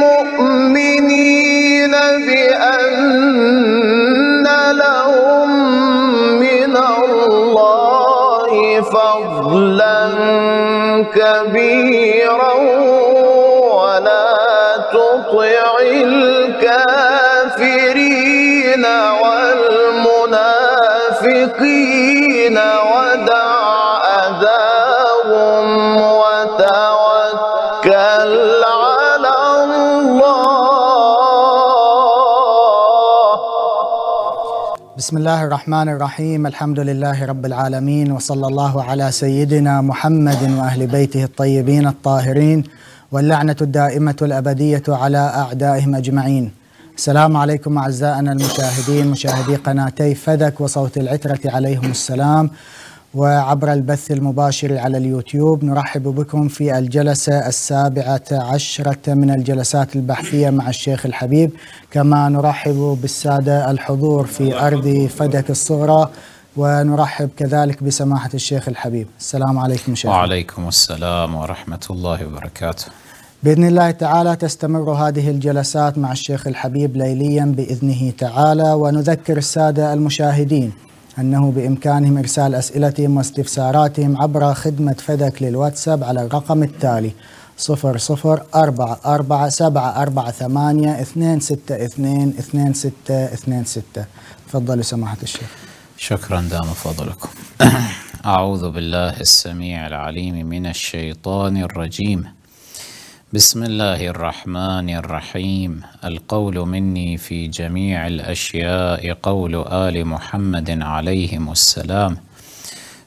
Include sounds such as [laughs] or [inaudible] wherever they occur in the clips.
للمؤمنين بأن لهم من الله فضلا كبيرا ولا تطع بسم الله الرحمن الرحيم الحمد لله رب العالمين وصلى الله على سيدنا محمد واهل بيته الطيبين الطاهرين واللعنه الدائمه الابديه على اعدائهم اجمعين. السلام عليكم اعزائنا المشاهدين مشاهدي قناتي فدك وصوت العتره عليهم السلام وعبر البث المباشر على اليوتيوب نرحب بكم في الجلسة السابعة عشرة من الجلسات البحثية مع الشيخ الحبيب كما نرحب بالسادة الحضور في أرض فدك الصغرى ونرحب كذلك بسماحة الشيخ الحبيب السلام عليكم شيخ وعليكم السلام ورحمة الله وبركاته باذن الله تعالى تستمر هذه الجلسات مع الشيخ الحبيب ليليا باذنه تعالى ونذكر الساده المشاهدين أنه بإمكانهم إرسال أسئلتهم واستفساراتهم عبر خدمة فدك للواتساب على الرقم التالي 00444748262266 تفضلوا سماحة الشيخ شكرا دام فضلكم [clears throat] أعوذ بالله السميع العليم من الشيطان الرجيم بسم الله الرحمن الرحيم القول مني في جميع الأشياء قول آل محمد عليهم السلام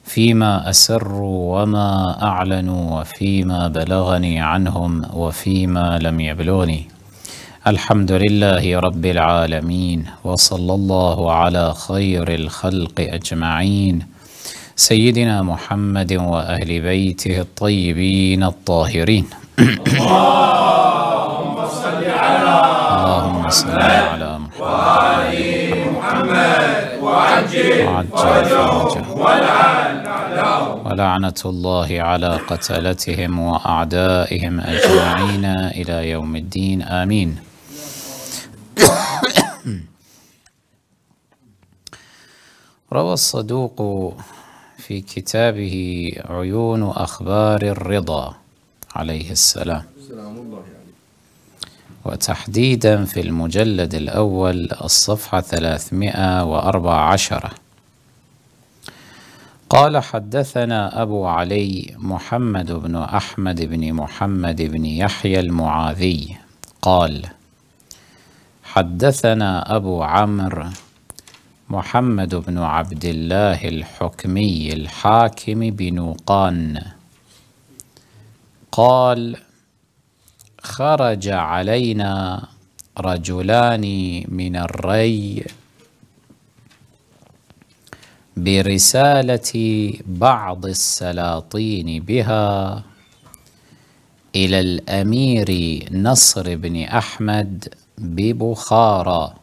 فيما أسروا وما أعلنوا وفيما بلغني عنهم وفيما لم يبلغني الحمد لله رب العالمين وصلى الله على خير الخلق أجمعين سيدنا محمد وأهل بيته الطيبين الطاهرين اللهم صل على اللهم صل على وآل محمد وعجل فرجهم والعن أعداؤهم ولعنة الله على قتلتهم وأعدائهم أجمعين إلى يوم الدين آمين روى الصدوق في كتابه عيون أخبار الرضا عليه السلام وتحديدا في المجلد الأول الصفحة 314 قال حدثنا أبو علي محمد بن أحمد بن محمد بن يحيى المعاذي قال حدثنا أبو عمرو محمد بن عبد الله الحكمي الحاكم بنوقان قال خرج علينا رجلان من الري برسالة بعض السلاطين بها إلى الأمير نصر بن أحمد ببخارى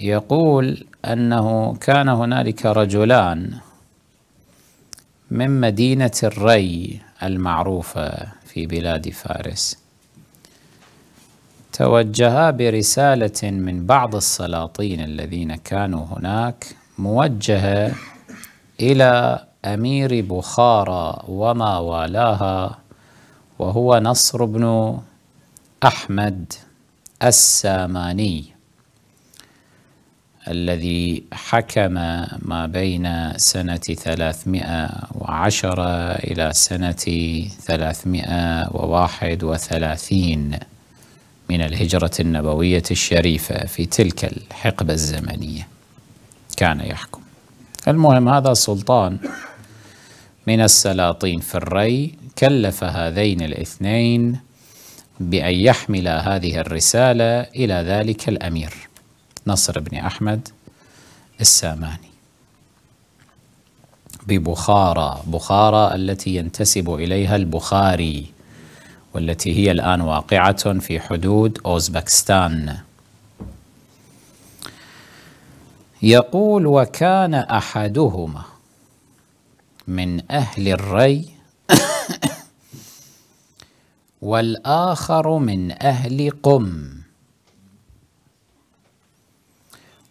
يقول أنه كان هنالك رجلان من مدينة الري المعروفة في بلاد فارس توجها برسالة من بعض السلاطين الذين كانوا هناك موجهة إلى أمير بخارى وما والاها وهو نصر بن أحمد الساماني الذي حكم ما بين سنة 310 إلى سنة 331 من الهجرة النبوية الشريفة في تلك الحقبة الزمنية كان يحكم المهم هذا سلطان من السلاطين في الري كلف هذين الاثنين بأن يحمل هذه الرسالة إلى ذلك الأمير نصر بن أحمد الساماني ببخارى بخارى التي ينتسب إليها البخاري والتي هي الآن واقعة في حدود أوزبكستان يقول وكان أحدهما من أهل الري [coughs] والآخر من أهل قم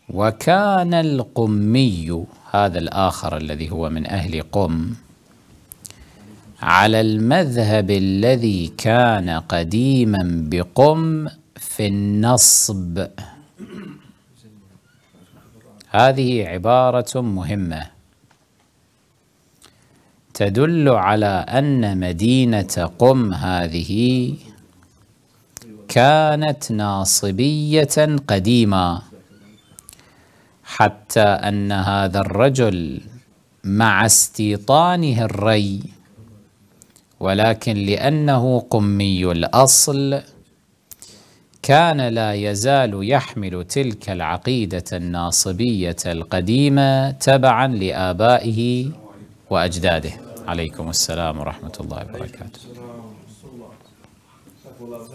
وكان القمي هذا الآخر الذي هو من أهل قم على المذهب الذي كان قديما بقم في النصب هذه عبارة مهمة تدل على أن مدينة قم هذه كانت ناصبية قديماً حتى أن هذا الرجل مع استيطانه الري ولكن لأنه قمي الأصل كان لا يزال يحمل تلك العقيدة الناصبية القديمة تبعا لآبائه وأجداده عليكم السلام ورحمة الله وبركاته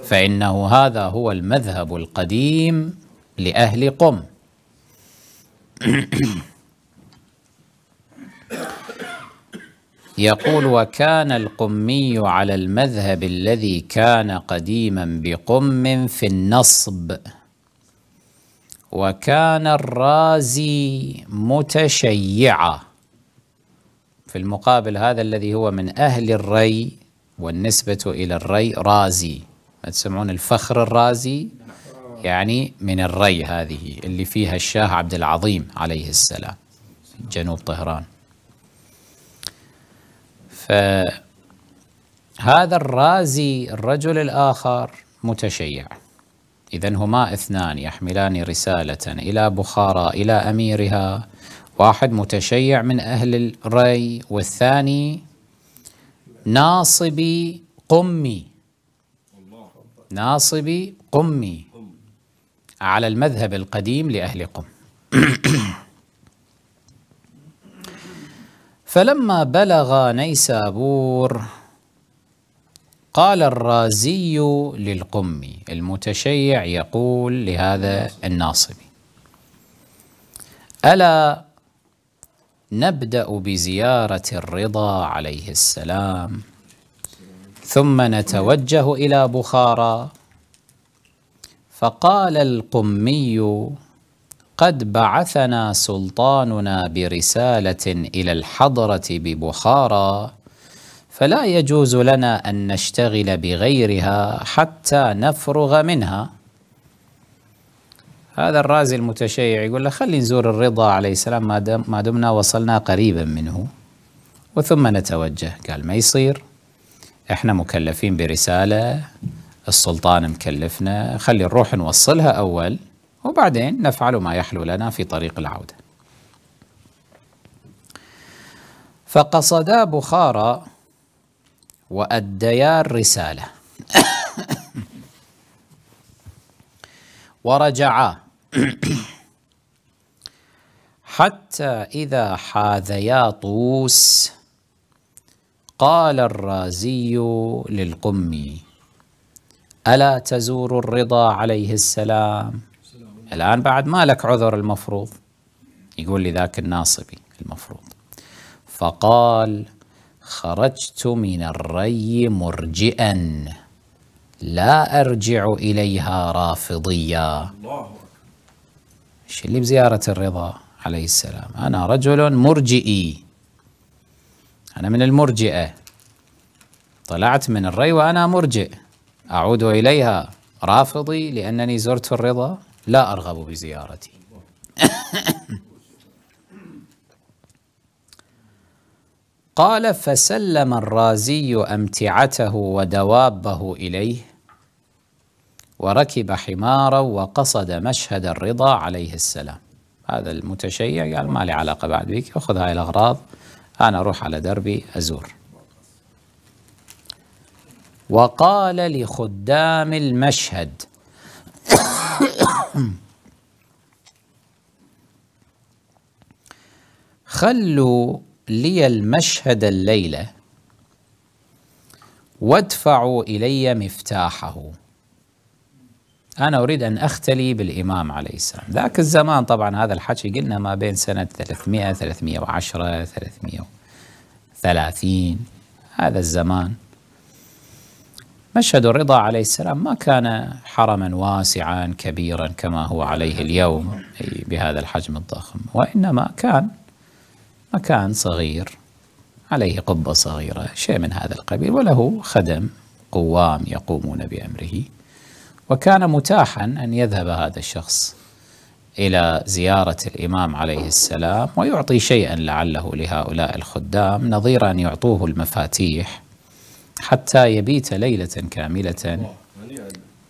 فإنه هذا هو المذهب القديم لأهل قم [coughs] يقول وكان القمي على المذهب الذي كان قديما بقم في النصب وكان الرازي متشيعا في المقابل هذا الذي هو من أهل الري والنسبة إلى الري رازي ما تسمعون الفخر الرازي يعني من الري هذه اللي فيها الشاه عبد العظيم عليه السلام جنوب طهران فهذا الرازي الرجل الآخر متشيع إذا هما اثنان يحملان رسالة إلى بخارى إلى أميرها واحد متشيع من أهل الري والثاني ناصبي قمي ناصبي قمي على المذهب القديم لأهل قم [coughs] فلما بلغ نيسابور قال الرازي للقمي المتشيع يقول لهذا الناصبي ألا نبدأ بزيارة الرضا عليه السلام ثم نتوجه إلى بخارى فقال القمي قد بعثنا سلطاننا برسالة إلى الحضرة ببخارى فلا يجوز لنا أن نشتغل بغيرها حتى نفرغ منها هذا الرازي المتشيع يقول له خلي نزور الرضا عليه السلام ما, ما دمنا وصلنا قريبا منه وثم نتوجه قال ما يصير احنا مكلفين برسالة السلطان مكلفنا خلي نروح نوصلها أول وبعدين نفعل ما يحلو لنا في طريق العودة فقصدا بخارى وأديا الرسالة ورجعا حتى إذا حاذيا طوس قال الرازي للقمي ألا تزور الرضا عليه السلام الآن بعد ما لك عذر المفروض يقول لي ذاك الناصبي المفروض فقال خرجت من الري مرجئا لا أرجع إليها رافضيا ايش اللي بزيارة الرضا عليه السلام أنا رجل مرجئي أنا من المرجئة طلعت من الري وأنا مرجئ أعود إليها رافضي لأنني زرت الرضا لا أرغب بزيارتي [coughs] قال فسلم الرازي أمتعته ودوابه إليه وركب حمارا وقصد مشهد الرضا عليه السلام هذا المتشيع قال ما لي علاقة بعد بك خذ هاي الأغراض أنا أروح على دربي أزور وقال لخدام المشهد خلوا لي المشهد الليله وادفعوا الي مفتاحه انا اريد ان اختلي بالامام عليه السلام ذاك الزمان طبعا هذا الحكي قلنا ما بين سنه 300 310 330 هذا الزمان مشهد الرضا عليه السلام ما كان حرما واسعا كبيرا كما هو عليه اليوم بهذا الحجم الضخم وإنما كان مكان صغير عليه قبة صغيرة شيء من هذا القبيل وله خدم قوام يقومون بأمره وكان متاحا أن يذهب هذا الشخص إلى زيارة الإمام عليه السلام ويعطي شيئا لعله لهؤلاء الخدام نظير أن يعطوه المفاتيح حتى يبيت ليلة كاملة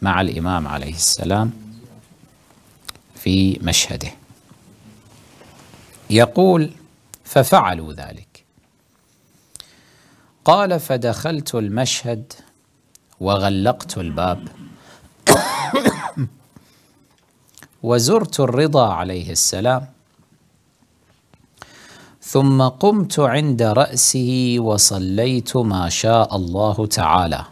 مع الإمام عليه السلام في مشهده يقول ففعلوا ذلك قال فدخلت المشهد وغلقت الباب [coughs] وزرت الرضا عليه السلام ثم قمت عند رأسه وصليت ما شاء الله تعالى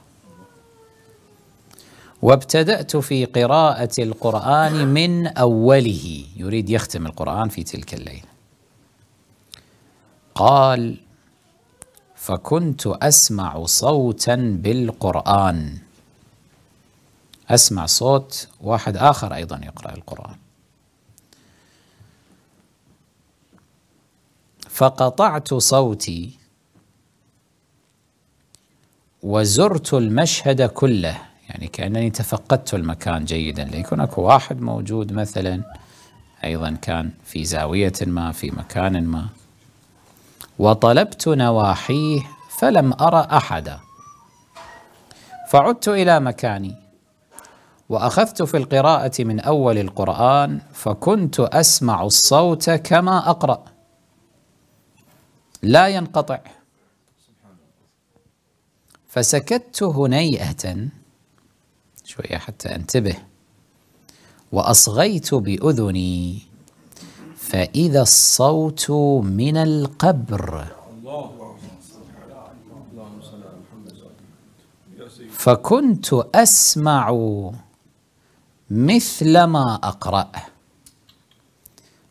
وابتدأت في قراءة القرآن من أوله يريد يختم القرآن في تلك الليلة قال فكنت أسمع صوتا بالقرآن أسمع صوت واحد آخر أيضا يقرأ القرآن فقطعت صوتي وزرت المشهد كله يعني كأنني تفقدت المكان جيدا ليكون أكو واحد موجود مثلا أيضا كان في زاوية ما في مكان ما وطلبت نواحيه فلم أرى أحدا فعدت إلى مكاني وأخذت في القراءة من أول القرآن فكنت أسمع الصوت كما أقرأ لا ينقطع فسكت هنيئة شوية حتى انتبه وأصغيت بأذني فإذا الصوت من القبر فكنت أسمع مثل ما أقرأ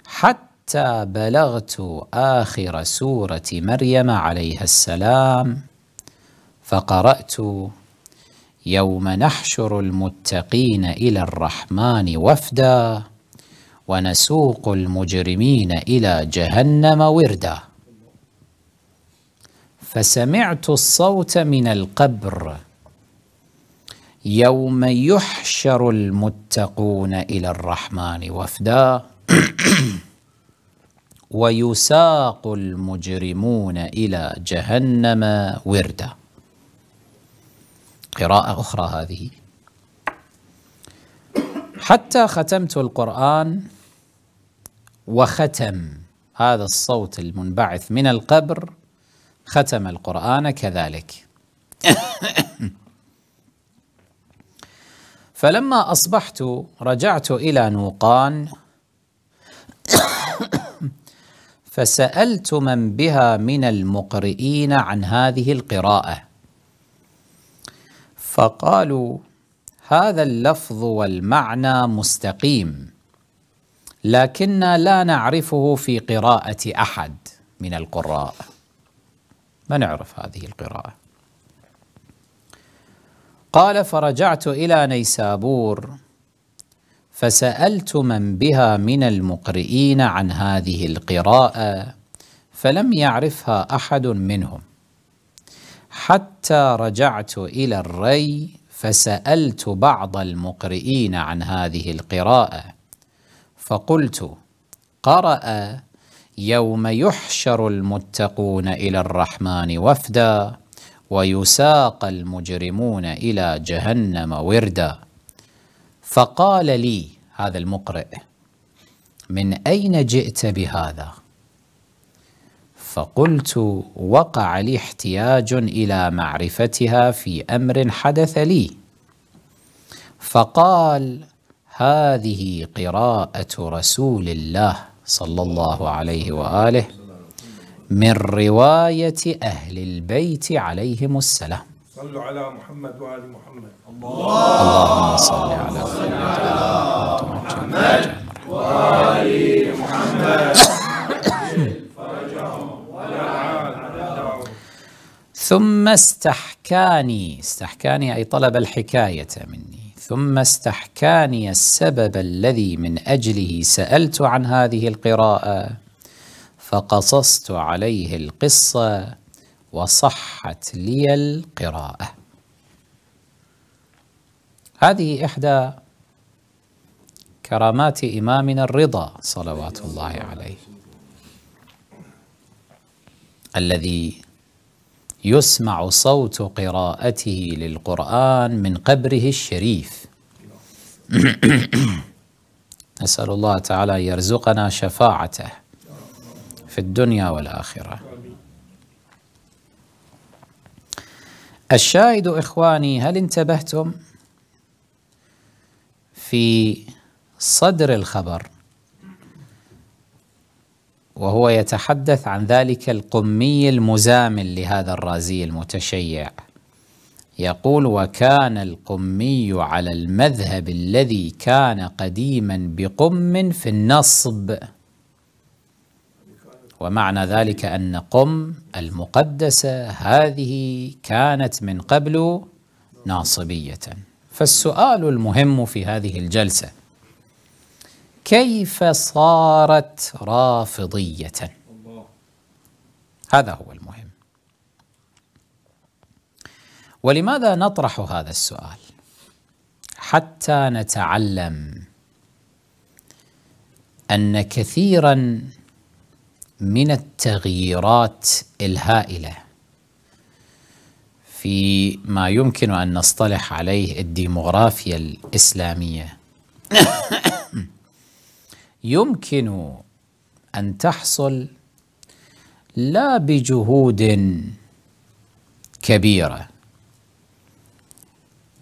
حتى حتى بلغت آخر سورة مريم عليها السلام فقرأت يوم نحشر المتقين إلى الرحمن وفدا ونسوق المجرمين إلى جهنم وردا فسمعت الصوت من القبر يوم يحشر المتقون إلى الرحمن وفدا [clears throat] ويساق المجرمون إلى جهنم وردا قراءة أخرى هذه حتى ختمت القرآن وختم هذا الصوت المنبعث من القبر ختم القرآن كذلك [coughs] فلما أصبحت رجعت إلى نوقان فسألت من بها من المقرئين عن هذه القراءة فقالوا هذا اللفظ والمعنى مستقيم لكننا لا نعرفه في قراءة أحد من القراء ما نعرف هذه القراءة قال فرجعت إلى نيسابور فسألت من بها من المقرئين عن هذه القراءة فلم يعرفها أحد منهم حتى رجعت إلى الري فسألت بعض المقرئين عن هذه القراءة فقلت قرأ يوم يحشر المتقون إلى الرحمن وفدا ويساق المجرمون إلى جهنم وردا فقال لي هذا المقرئ من أين جئت بهذا؟ فقلت وقع لي احتياج إلى معرفتها في أمر حدث لي فقال هذه قراءة رسول الله صلى الله عليه وآله من رواية أهل البيت عليهم السلام صلوا على محمد وآل محمد اللهم صل على محمد وآل محمد ثم استحكاني استحكاني أي طلب الحكاية مني ثم استحكاني السبب الذي من أجله سألت عن هذه القراءة فقصصت عليه القصة وصحت لي القراءة هذه إحدى كرامات إمامنا الرضا صلوات الله عليه الذي يسمع صوت قراءته للقرآن من قبره الشريف [coughs] نسأل الله تعالى يرزقنا شفاعته في الدنيا والآخرة الشاهد إخواني هل انتبهتم في صدر الخبر وهو يتحدث عن ذلك القمي المزامل لهذا الرازي المتشيع يقول وكان القمي على المذهب الذي كان قديما بقم في النصب ومعنى ذلك أن قم المقدسة هذه كانت من قبل ناصبية فالسؤال المهم في هذه الجلسة كيف صارت رافضية هذا هو المهم ولماذا نطرح هذا السؤال حتى نتعلم أن كثيراً من التغييرات الهائلة في ما يمكن أن نصطلح عليه الديموغرافيا الإسلامية [coughs] يمكن أن تحصل لا بجهود كبيرة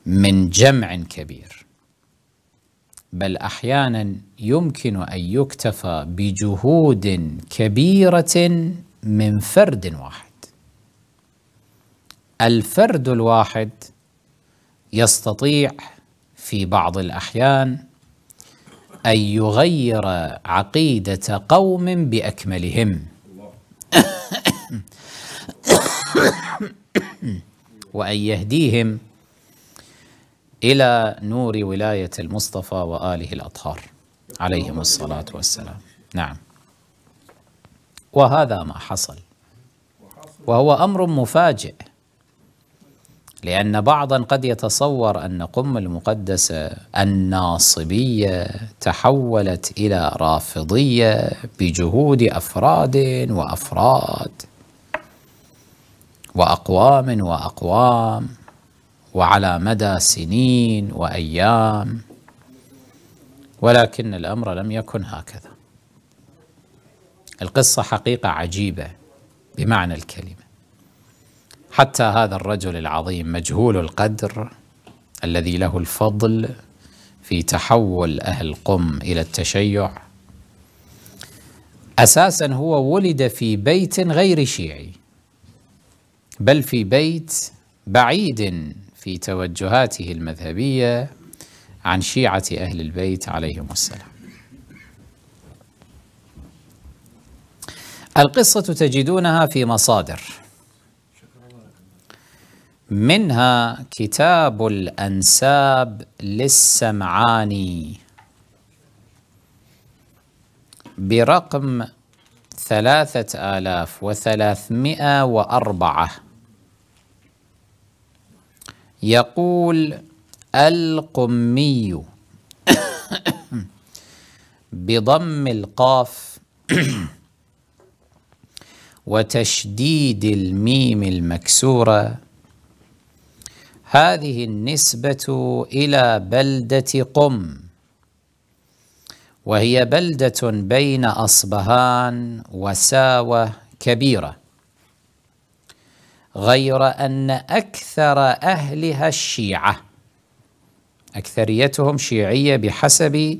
من جمع كبير بل احيانا يمكن ان يكتفى بجهود كبيره من فرد واحد الفرد الواحد يستطيع في بعض الاحيان ان يغير عقيده قوم باكملهم [coughs] وان يهديهم إلى نور ولاية المصطفى وآله الأطهار عليهم الصلاة والسلام نعم وهذا ما حصل وهو أمر مفاجئ لأن بعضا قد يتصور أن قم المقدسة الناصبية تحولت إلى رافضية بجهود أفراد وأفراد وأقوام وأقوام وعلى مدى سنين وايام ولكن الامر لم يكن هكذا القصه حقيقه عجيبه بمعنى الكلمه حتى هذا الرجل العظيم مجهول القدر الذي له الفضل في تحول اهل قم الى التشيع اساسا هو ولد في بيت غير شيعي بل في بيت بعيد في توجهاته المذهبية عن شيعة أهل البيت عليهم السلام القصة تجدونها في مصادر منها كتاب الأنساب للسمعاني برقم ثلاثة آلاف وثلاثمائة وأربعة يقول القمي بضم القاف وتشديد الميم المكسوره هذه النسبه الى بلده قم وهي بلده بين اصبهان وساوه كبيره غير أن أكثر أهلها الشيعة أكثريتهم شيعية بحسب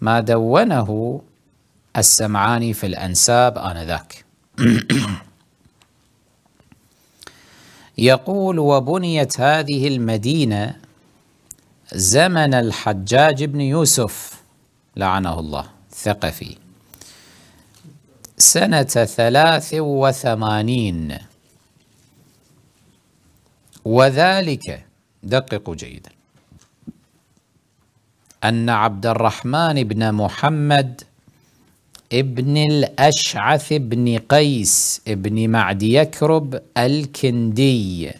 ما دونه السمعاني في الأنساب آنذاك [clears throat] يقول وبنيت هذه المدينة زمن الحجاج بن يوسف لعنه الله ثقفي سنة ثلاث وثمانين وذلك دققوا جيدا أن عبد الرحمن بن محمد ابن الأشعث بن قيس بن معد يكرب الكندي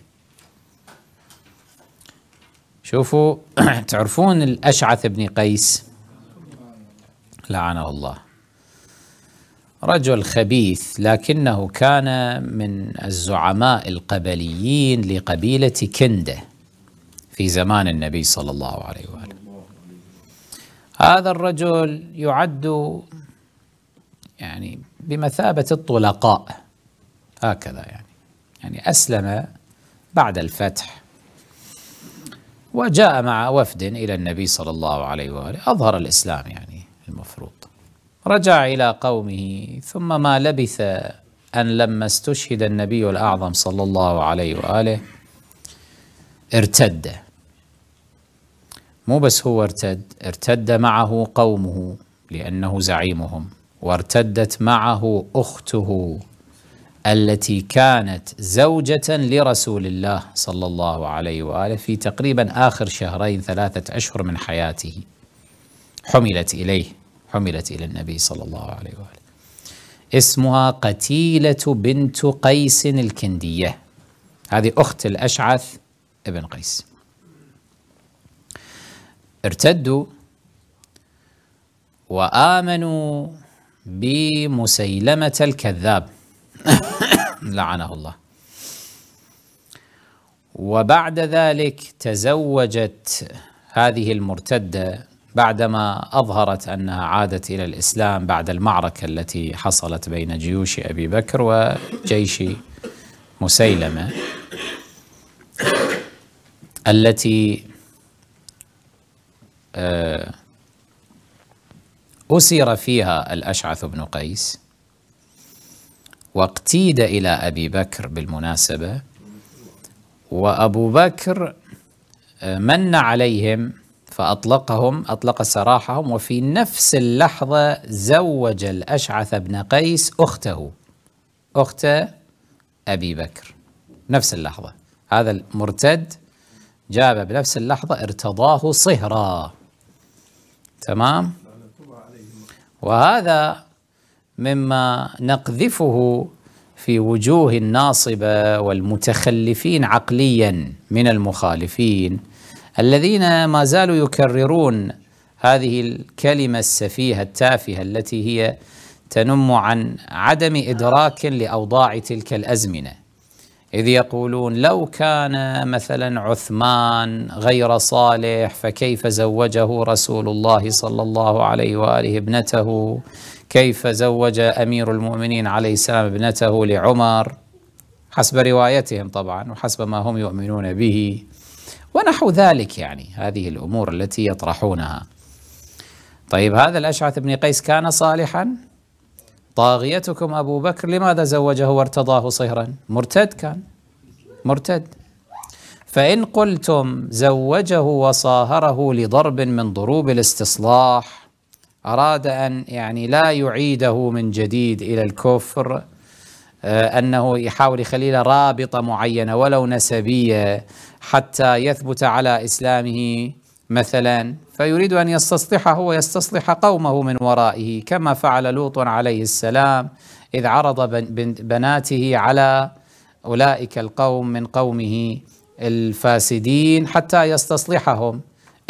شوفوا [clears throat] تعرفون الأشعث بن قيس لعنه الله رجل خبيث لكنه كان من الزعماء القبليين لقبيلة كندة في زمان النبي صلى الله عليه وآله هذا الرجل يعد يعني بمثابة الطلقاء هكذا يعني يعني أسلم بعد الفتح وجاء مع وفد إلى النبي صلى الله عليه وآله أظهر الإسلام يعني المفروض رجع إلى قومه ثم ما لبث أن لما استشهد النبي الأعظم صلى الله عليه وآله ارتد مو بس هو ارتد ارتد معه قومه لأنه زعيمهم وارتدت معه أخته التي كانت زوجة لرسول الله صلى الله عليه وآله في تقريبا آخر شهرين ثلاثة أشهر من حياته حملت إليه حملت إلى النبي صلى الله عليه وآله اسمها قتيلة بنت قيس الكندية هذه أخت الأشعث ابن قيس ارتدوا وآمنوا بمسيلمة الكذاب [coughs] لعنه الله وبعد ذلك تزوجت هذه المرتدة بعدما أظهرت أنها عادت إلى الإسلام بعد المعركة التي حصلت بين جيوش أبي بكر وجيش مسيلمة التي آه، أسر فيها الأشعث بن قيس واقتيد إلى أبي بكر بالمناسبة وأبو بكر آه، من عليهم فأطلقهم أطلق سراحهم وفي نفس اللحظة زوج الأشعث بن قيس أخته أخت أبي بكر نفس اللحظة هذا المرتد جاب بنفس اللحظة ارتضاه صهرا تمام وهذا مما نقذفه في وجوه الناصبة والمتخلفين عقليا من المخالفين الذين ما زالوا يكررون هذه الكلمة السفيهة التافهة التي هي تنم عن عدم إدراك لأوضاع تلك الأزمنة إذ يقولون لو كان مثلا عثمان غير صالح فكيف زوجه رسول الله صلى الله عليه وآله ابنته كيف زوج أمير المؤمنين عليه السلام ابنته لعمر حسب روايتهم طبعا وحسب ما هم يؤمنون به ونحو ذلك يعني هذه الأمور التي يطرحونها طيب هذا الأشعث بن قيس كان صالحا طاغيتكم أبو بكر لماذا زوجه وارتضاه صهرا مرتد كان مرتد فإن قلتم زوجه وصاهره لضرب من ضروب الاستصلاح أراد أن يعني لا يعيده من جديد إلى الكفر آه، أنه يحاول يخلي له رابطة معينة ولو نسبية حتى يثبت على إسلامه مثلا فيريد أن يستصلحه ويستصلح قومه من ورائه كما فعل لوط عليه السلام إذ عرض بناته على أولئك القوم من قومه الفاسدين حتى يستصلحهم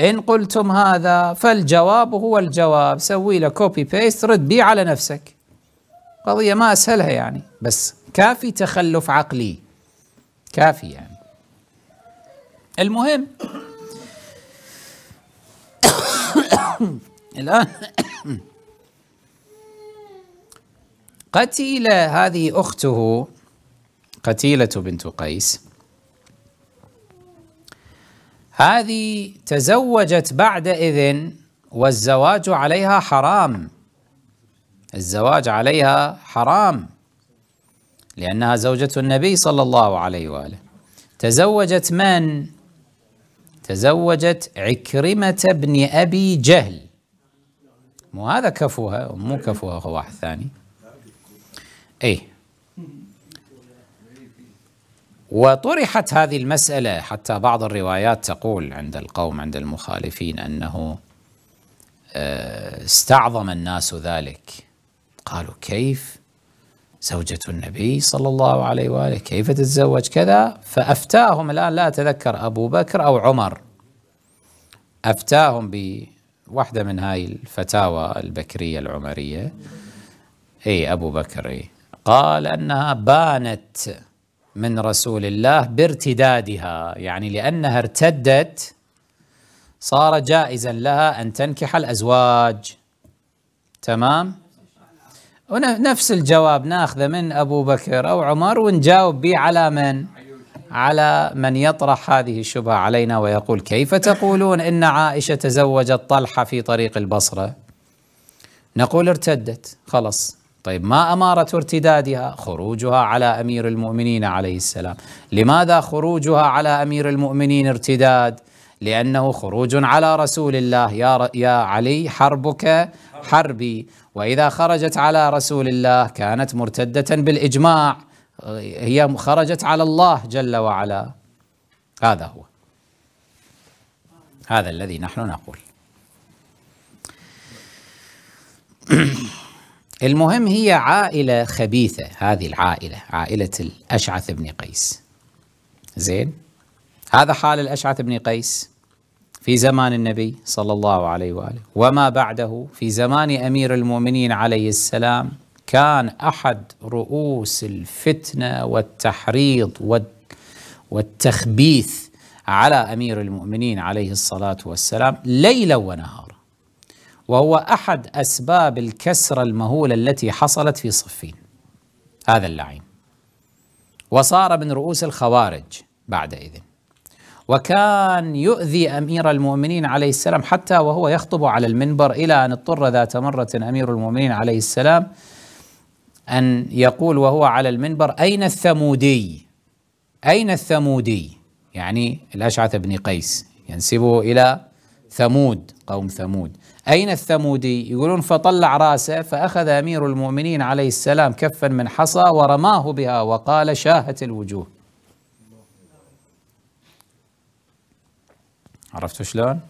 إن قلتم هذا فالجواب هو الجواب سوي له كوبي بيست رد بيه على نفسك قضية ما أسهلها يعني بس كافي تخلف عقلي كافي يعني المهم [coughs] الآن [coughs] قتيلة هذه أخته قتيلة بنت قيس هذه تزوجت بعد إذن والزواج عليها حرام الزواج عليها حرام لأنها زوجة النبي صلى الله عليه وآله تزوجت من؟ تزوجت عكرمة بن أبي جهل مو هذا كفوها مو كفوها هو واحد ثاني اي وطرحت هذه المسألة حتى بعض الروايات تقول عند القوم عند المخالفين أنه آه، استعظم الناس ذلك قالوا كيف زوجة النبي صلى الله عليه وآله كيف تتزوج كذا فأفتاهم الآن لا أتذكر أبو بكر أو عمر أفتاهم بواحدة من هاي الفتاوى البكرية العمرية أي أبو بكر أي قال أنها بانت من رسول الله بارتدادها يعني لأنها ارتدت صار جائزا لها أن تنكح الأزواج تمام؟ ونفس الجواب ناخذه من ابو بكر او عمر ونجاوب به على من؟ على من يطرح هذه الشبهه علينا ويقول كيف تقولون ان عائشه تزوجت طلحه في طريق البصره؟ نقول ارتدت خلص طيب ما اماره ارتدادها؟ خروجها على امير المؤمنين عليه السلام، لماذا خروجها على امير المؤمنين ارتداد؟ لانه خروج على رسول الله يا يا علي حربك حربي وإذا خرجت على رسول الله كانت مرتدة بالإجماع هي خرجت على الله جل وعلا هذا هو هذا الذي نحن نقول [clears throat] المهم هي عائلة خبيثة هذه العائلة عائلة الأشعث بن قيس زين هذا حال الأشعث بن قيس في زمان النبي صلى الله عليه واله وما بعده في زمان امير المؤمنين عليه السلام كان احد رؤوس الفتنه والتحريض والتخبيث على امير المؤمنين عليه الصلاه والسلام ليلا ونهارا وهو احد اسباب الكسره المهوله التي حصلت في صفين هذا اللعين وصار من رؤوس الخوارج بعد اذن وكان يؤذي امير المؤمنين عليه السلام حتى وهو يخطب على المنبر الى ان اضطر ذات مره امير المؤمنين عليه السلام ان يقول وهو على المنبر اين الثمودي؟ اين الثمودي؟ يعني الاشعث بن قيس ينسبه الى ثمود قوم ثمود أين الثمودي؟ يقولون فطلع راسه فأخذ أمير المؤمنين عليه السلام كفا من حصى ورماه بها وقال شاهت الوجوه عرفتوا شلون؟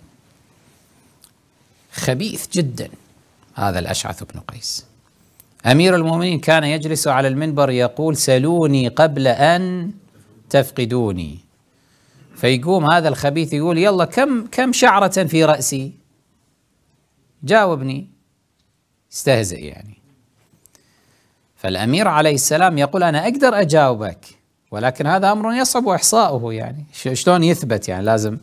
خبيث جدا هذا الأشعث بن قيس أمير المؤمنين كان يجلس على المنبر يقول سلوني قبل أن تفقدوني فيقوم هذا الخبيث يقول يلا كم كم شعرة في رأسي جاوبني استهزئ يعني فالأمير عليه السلام يقول أنا أقدر أجاوبك ولكن هذا أمر يصعب إحصاؤه يعني شلون يثبت يعني لازم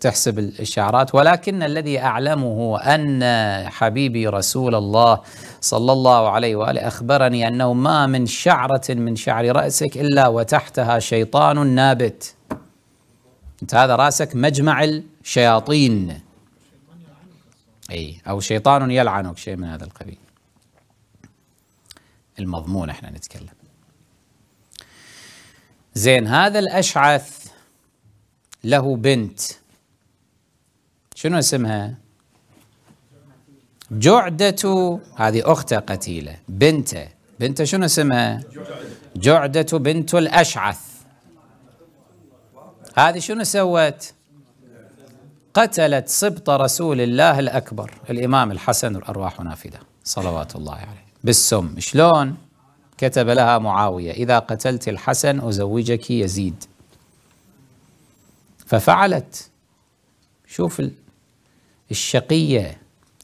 تحسب الشعرات ولكن الذي أعلمه أن حبيبي رسول الله صلى الله عليه وآله أخبرني أنه ما من شعرة من شعر رأسك إلا وتحتها شيطان نابت أنت هذا رأسك مجمع الشياطين أي أو شيطان يلعنك شيء من هذا القبيل المضمون احنا نتكلم زين هذا الأشعث له بنت شنو اسمها جعدة هذه أخته قتيلة بنته بنته شنو اسمها جعدة بنت الأشعث هذه شنو سوت قتلت سبط رسول الله الأكبر الإمام الحسن الأرواح نافدة صلوات الله عليه بالسم شلون كتب لها معاوية إذا قتلت الحسن أزوجك يزيد ففعلت شوف الشقية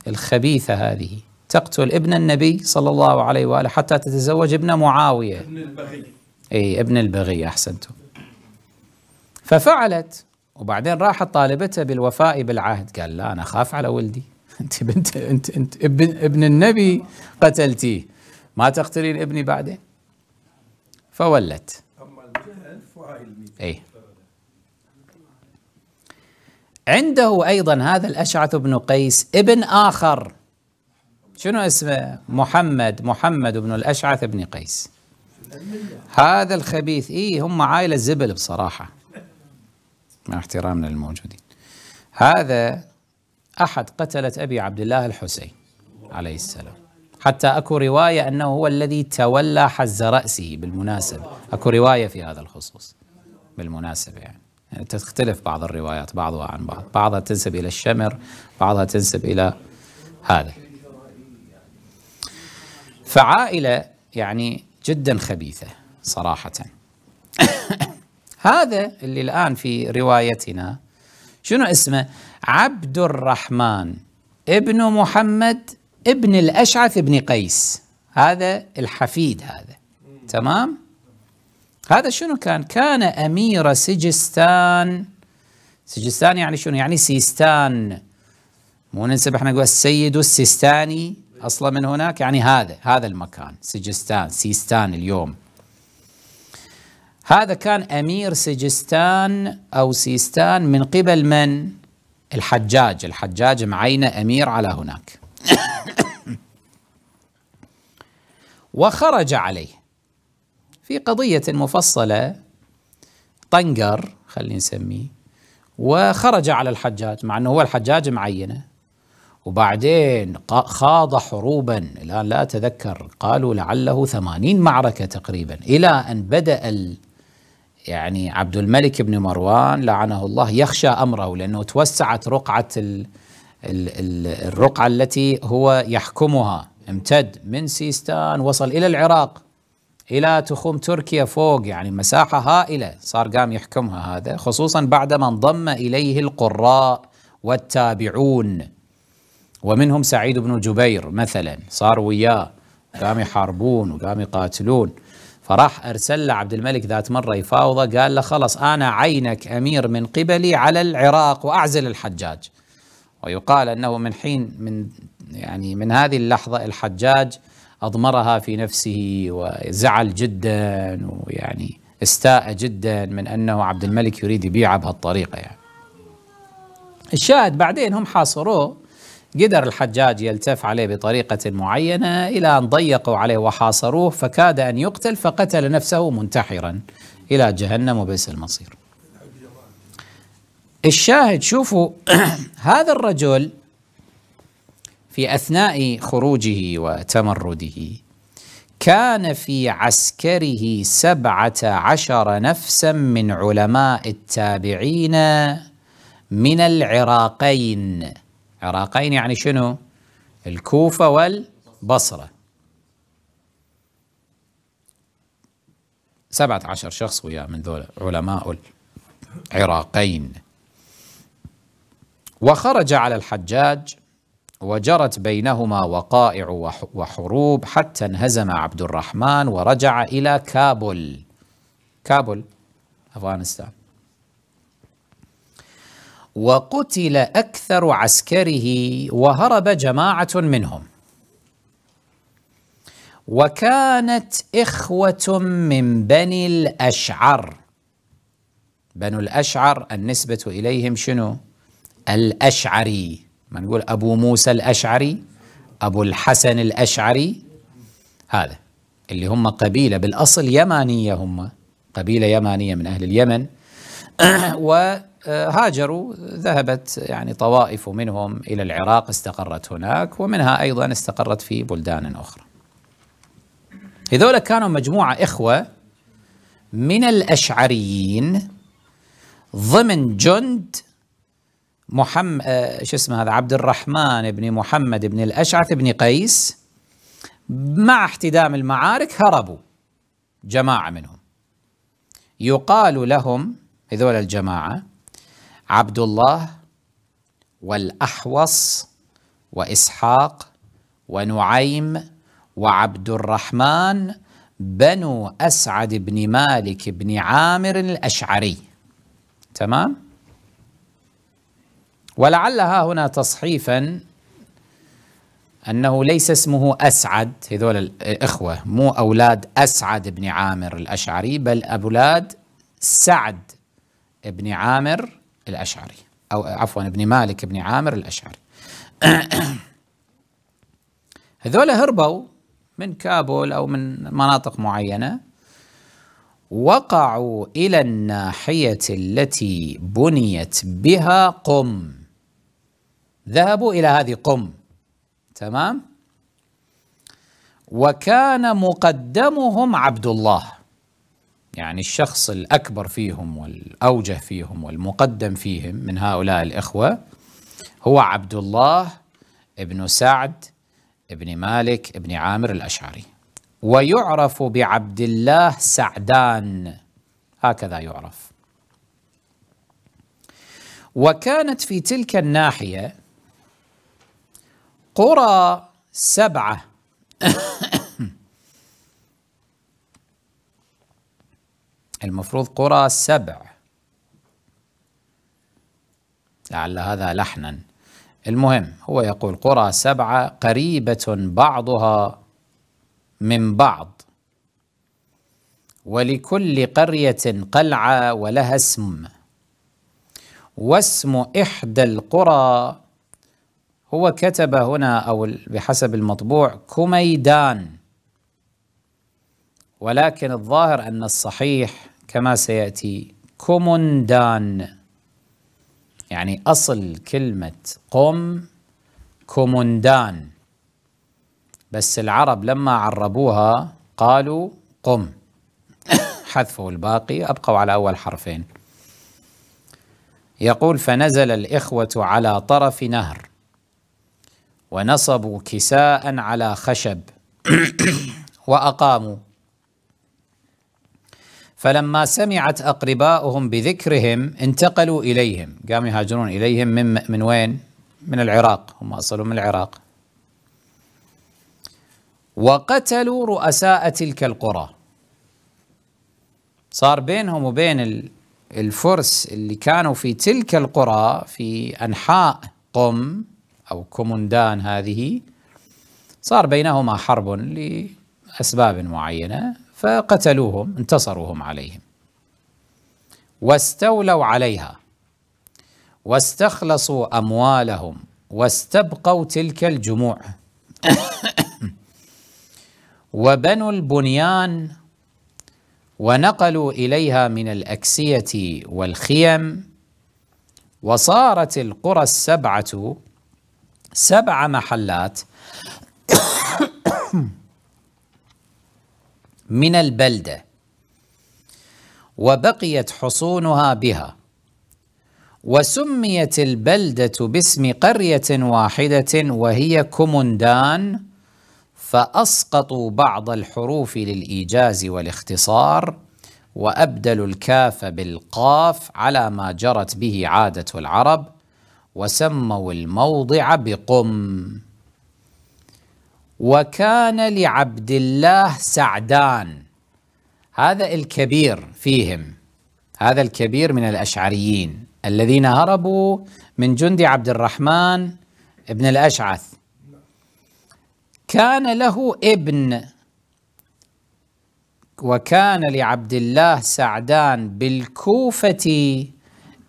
الخبيثة هذه تقتل ابن النبي صلى الله عليه وآله حتى تتزوج ابن معاوية ابن البغي أي ابن البغي أحسنتم ففعلت وبعدين راحت طالبتها بالوفاء بالعهد قال لا أنا أخاف على ولدي [laughs] أنت بنت أنت, أنت ابن, ابن النبي قتلتيه ما تقتلين ابني بعدين فولت أما الجهل فعيل أي عنده أيضا هذا الأشعث بن قيس ابن آخر شنو اسمه محمد محمد بن الأشعث بن قيس هذا الخبيث إيه هم عائلة زبل بصراحة مع احترامنا للموجودين هذا أحد قتلة أبي عبد الله الحسين عليه السلام حتى أكو رواية أنه هو الذي تولى حز رأسه بالمناسبة أكو رواية في هذا الخصوص بالمناسبة يعني يعني تختلف بعض الروايات بعضها عن بعض بعضها تنسب إلى الشمر بعضها تنسب إلى هذا فعائلة يعني جدا خبيثة صراحة [coughs] هذا اللي الآن في روايتنا شنو اسمه عبد الرحمن ابن محمد ابن الأشعث ابن قيس هذا الحفيد هذا تمام هذا شنو كان؟ كان أمير سجستان سجستان يعني شنو؟ يعني سيستان مو ننسى احنا نقول السيد السيستاني أصلا من هناك يعني هذا هذا المكان سجستان سيستان اليوم هذا كان أمير سجستان أو سيستان من قبل من؟ الحجاج الحجاج معين أمير على هناك [coughs] وخرج عليه في قضية مفصلة طنقر خلينا نسميه وخرج على الحجاج مع أنه هو الحجاج معينه وبعدين خاض حروبا الآن لا أتذكر قالوا لعله ثمانين معركة تقريبا إلى أن بدأ ال يعني عبد الملك بن مروان لعنه الله يخشى أمره لأنه توسعت رقعة الـ الـ الـ الرقعة التي هو يحكمها امتد من سيستان وصل إلى العراق إلى تخوم تركيا فوق يعني مساحة هائلة صار قام يحكمها هذا خصوصا بعدما انضم إليه القراء والتابعون ومنهم سعيد بن جبير مثلا صار وياه قام يحاربون وقام يقاتلون فراح ارسل له عبد الملك ذات مره يفاوضه قال له خلص انا عينك امير من قبلي على العراق واعزل الحجاج ويقال انه من حين من يعني من هذه اللحظه الحجاج أضمرها في نفسه وزعل جدا ويعني استاء جدا من أنه عبد الملك يريد يبيعه بهالطريقة يعني الشاهد بعدين هم حاصروه قدر الحجاج يلتف عليه بطريقة معينة إلى أن ضيقوا عليه وحاصروه فكاد أن يقتل فقتل نفسه منتحرا إلى جهنم وبئس المصير الشاهد شوفوا [clears throat] هذا الرجل في اثناء خروجه وتمرده كان في عسكره سبعه عشر نفسا من علماء التابعين من العراقين عراقين يعني شنو الكوفه والبصره سبعة عشر شخص ويا من ذول علماء العراقين وخرج على الحجاج وجرت بينهما وقائع وحروب حتى انهزم عبد الرحمن ورجع إلى كابول كابول أفغانستان وقتل أكثر عسكره وهرب جماعة منهم وكانت إخوة من بني الأشعر بنو الأشعر النسبة إليهم شنو؟ الأشعري ما نقول أبو موسى الأشعري أبو الحسن الأشعري هذا اللي هم قبيلة بالأصل يمانية هم قبيلة يمانية من أهل اليمن [clears throat] وهاجروا ذهبت يعني طوائف منهم إلى العراق استقرت هناك ومنها أيضا استقرت في بلدان أخرى هذول كانوا مجموعة إخوة من الأشعريين ضمن جند محمد آه، شو اسمه هذا عبد الرحمن بن محمد بن الأشعث بن قيس مع احتدام المعارك هربوا جماعة منهم يقال لهم هذول الجماعة عبد الله والأحوص وإسحاق ونعيم وعبد الرحمن بنو أسعد بن مالك بن عامر الأشعري تمام ولعلها هنا تصحيفا أنه ليس اسمه أسعد هذول الإخوة مو أولاد أسعد بن عامر الأشعري بل أولاد سعد بن عامر الأشعري أو عفوا بن مالك بن عامر الأشعري [coughs] هذول هربوا من كابول أو من مناطق معينة وقعوا إلى الناحية التي بنيت بها قم ذهبوا إلى هذه قم تمام وكان مقدمهم عبد الله يعني الشخص الأكبر فيهم والأوجه فيهم والمقدم فيهم من هؤلاء الإخوة هو عبد الله ابن سعد ابن مالك ابن عامر الأشعري ويعرف بعبد الله سعدان هكذا يعرف وكانت في تلك الناحية قرى سبعة [coughs] المفروض قرى سبع لعل هذا لحنا المهم هو يقول قرى سبعة قريبة بعضها من بعض ولكل قرية قلعة ولها اسم واسم إحدى القرى هو كتب هنا أو بحسب المطبوع كميدان ولكن الظاهر أن الصحيح كما سيأتي كوموندان يعني أصل كلمة قم كوموندان بس العرب لما عربوها قالوا قم [laughs] حذفوا الباقي أبقوا على أول حرفين يقول فنزل الإخوة على طرف نهر ونصبوا كساء على خشب [clears throat] وأقاموا فلما سمعت أقرباؤهم بذكرهم انتقلوا إليهم قاموا يهاجرون إليهم من, من وين؟ من العراق هم أصلوا من العراق وقتلوا رؤساء تلك القرى صار بينهم وبين الفرس اللي كانوا في تلك القرى في أنحاء قم أو كوموندان هذه صار بينهما حرب لأسباب معينة فقتلوهم انتصروا هم عليهم واستولوا عليها واستخلصوا أموالهم واستبقوا تلك الجموع [coughs] وبنوا البنيان ونقلوا إليها من الأكسية والخيم وصارت القرى السبعة سبع محلات من البلدة وبقيت حصونها بها وسميت البلدة باسم قرية واحدة وهي كومندان فأسقطوا بعض الحروف للإيجاز والاختصار وأبدلوا الكاف بالقاف على ما جرت به عادة العرب وسموا الموضع بقم وكان لعبد الله سعدان هذا الكبير فيهم هذا الكبير من الأشعريين الذين هربوا من جند عبد الرحمن بن الأشعث كان له ابن وكان لعبد الله سعدان بالكوفة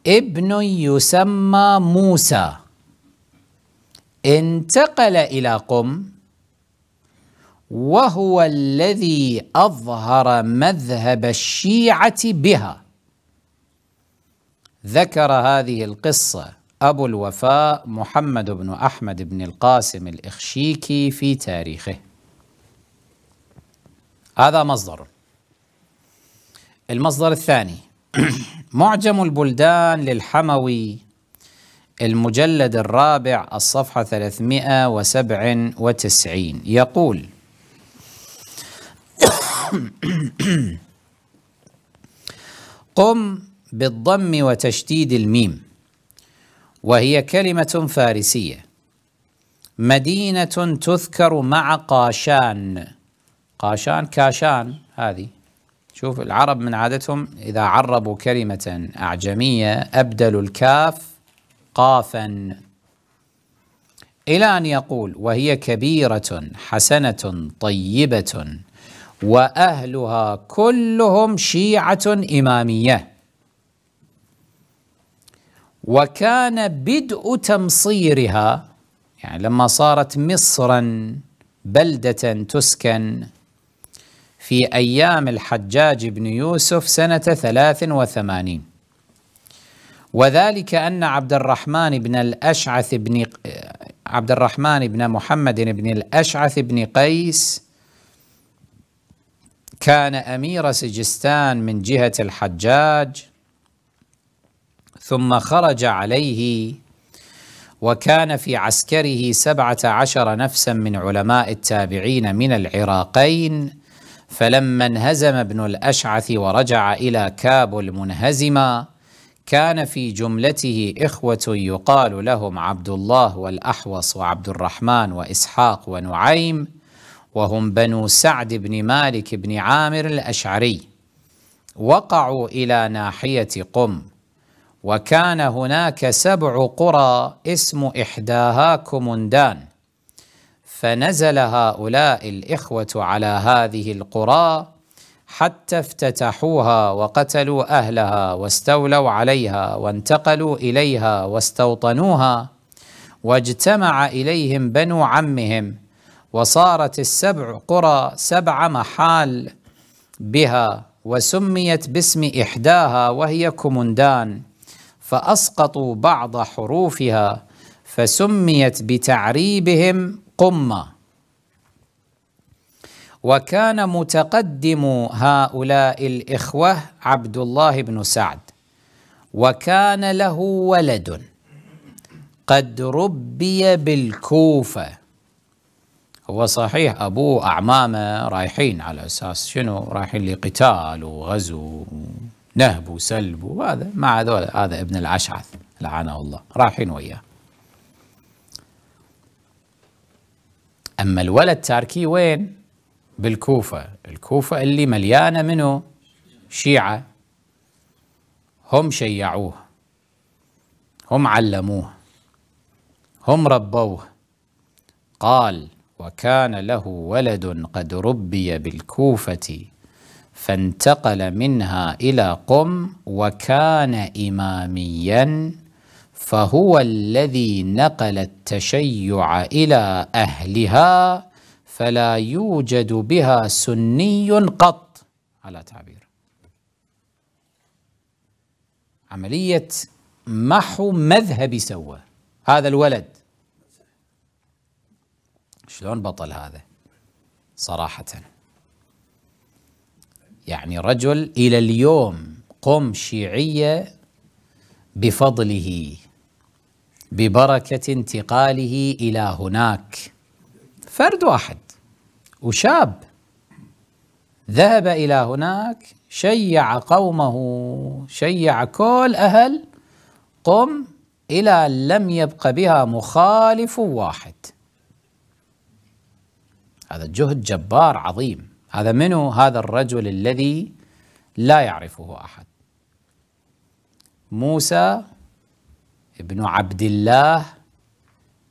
ابن يسمى موسى انتقل إلى قم وهو الذي أظهر مذهب الشيعة بها ذكر هذه القصة أبو الوفاء محمد بن أحمد بن القاسم الإخشيكي في تاريخه هذا مصدر المصدر الثاني [clears throat] معجم البلدان للحموي المجلد الرابع الصفحة 397 يقول [coughs] قم بالضم وتشديد الميم وهي كلمة فارسية مدينة تذكر مع قاشان قاشان كاشان هذه شوف العرب من عادتهم إذا عربوا كلمة أعجمية أبدلوا الكاف قافا إلى أن يقول وهي كبيرة حسنة طيبة وأهلها كلهم شيعة إمامية وكان بدء تمصيرها يعني لما صارت مصرا بلدة تسكن في أيام الحجاج بن يوسف سنة 83 وذلك أن عبد الرحمن بن الأشعث بن عبد الرحمن بن محمد بن الأشعث بن قيس كان أمير سجستان من جهة الحجاج ثم خرج عليه وكان في عسكره سبعة عشر نفسا من علماء التابعين من العراقين فلما انهزم ابن الأشعث ورجع إلى كاب منهزما كان في جملته إخوة يقال لهم عبد الله والأحوص وعبد الرحمن وإسحاق ونعيم وهم بنو سعد بن مالك بن عامر الأشعري وقعوا إلى ناحية قم وكان هناك سبع قرى اسم إحداها كمندان فنزل هؤلاء الاخوه على هذه القرى حتى افتتحوها وقتلوا اهلها واستولوا عليها وانتقلوا اليها واستوطنوها واجتمع اليهم بنو عمهم وصارت السبع قرى سبع محال بها وسميت باسم احداها وهي كمندان فاسقطوا بعض حروفها فسميت بتعريبهم قمة وكان متقدم هؤلاء الإخوة عبد الله بن سعد وكان له ولد قد ربي بالكوفة هو صحيح أبوه أعمامه رايحين على أساس شنو رايحين لقتال وغزو نهب وسلب وهذا مع هذا ابن العشعث لعنه الله رايحين وياه أما الولد تاركيه وين؟ بالكوفة الكوفة اللي مليانة منه شيعة هم شيعوه هم علموه هم ربوه قال وكان له ولد قد ربي بالكوفة فانتقل منها إلى قم وكان إماميا فهو الذي نقل التشيع إلى أهلها فلا يوجد بها سني قط على تعبير عملية محو مذهبي سوى هذا الولد شلون بطل هذا صراحة يعني رجل إلى اليوم قم شيعية بفضله ببركة انتقاله إلى هناك فرد واحد وشاب ذهب إلى هناك شيع قومه شيع كل أهل قم إلى لم يبق بها مخالف واحد هذا جهد جبار عظيم هذا منو هذا الرجل الذي لا يعرفه أحد موسى ابن عبد الله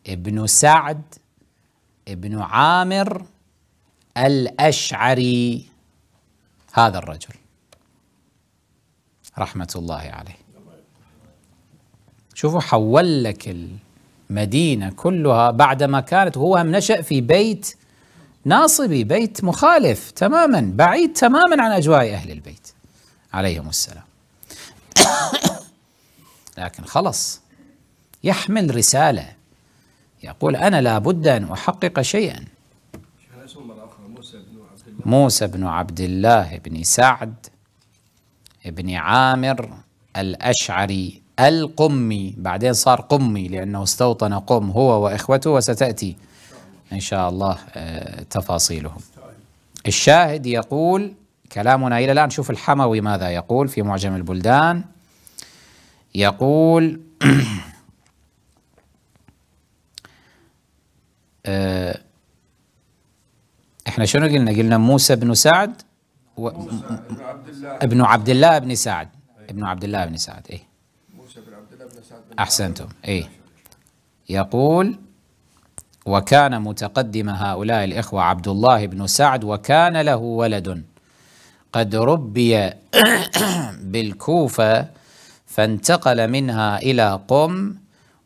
ابن سعد ابن عامر الأشعري هذا الرجل رحمة الله عليه شوفوا حول لك المدينة كلها بعدما كانت هو نشأ في بيت ناصبي بيت مخالف تماما بعيد تماما عن أجواء أهل البيت عليهم السلام [coughs] لكن خلص يحمل رسالة يقول أنا لابد أن أحقق شيئا موسى بن عبد الله بن سعد بن عامر الأشعري القمي بعدين صار قمي لأنه استوطن قم هو وإخوته وستأتي إن شاء الله آه، تفاصيلهم الشاهد يقول كلامنا إلى الآن شوف الحموي ماذا يقول في معجم البلدان يقول [clears throat] آه، احنا شنو قلنا؟ قلنا موسى بن سعد و... ابن عبد الله بن سعد ابن عبد الله بن سعد اي موسى بن عبد الله بن سعد احسنتم اي يقول وكان متقدم هؤلاء الاخوه عبد الله بن سعد وكان له ولد قد ربي [coughs] بالكوفه فانتقل منها الى قم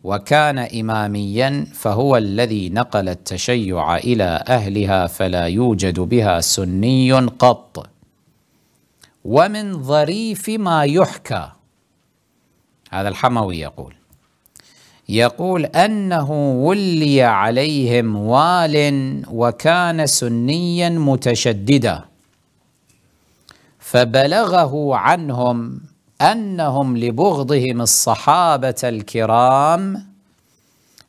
وكان إماميا فهو الذي نقل التشيع إلى أهلها فلا يوجد بها سني قط ومن ظريف ما يحكى هذا الحموي يقول يقول أنه ولي عليهم وال وكان سنيا متشددا فبلغه عنهم أنهم لبغضهم الصحابة الكرام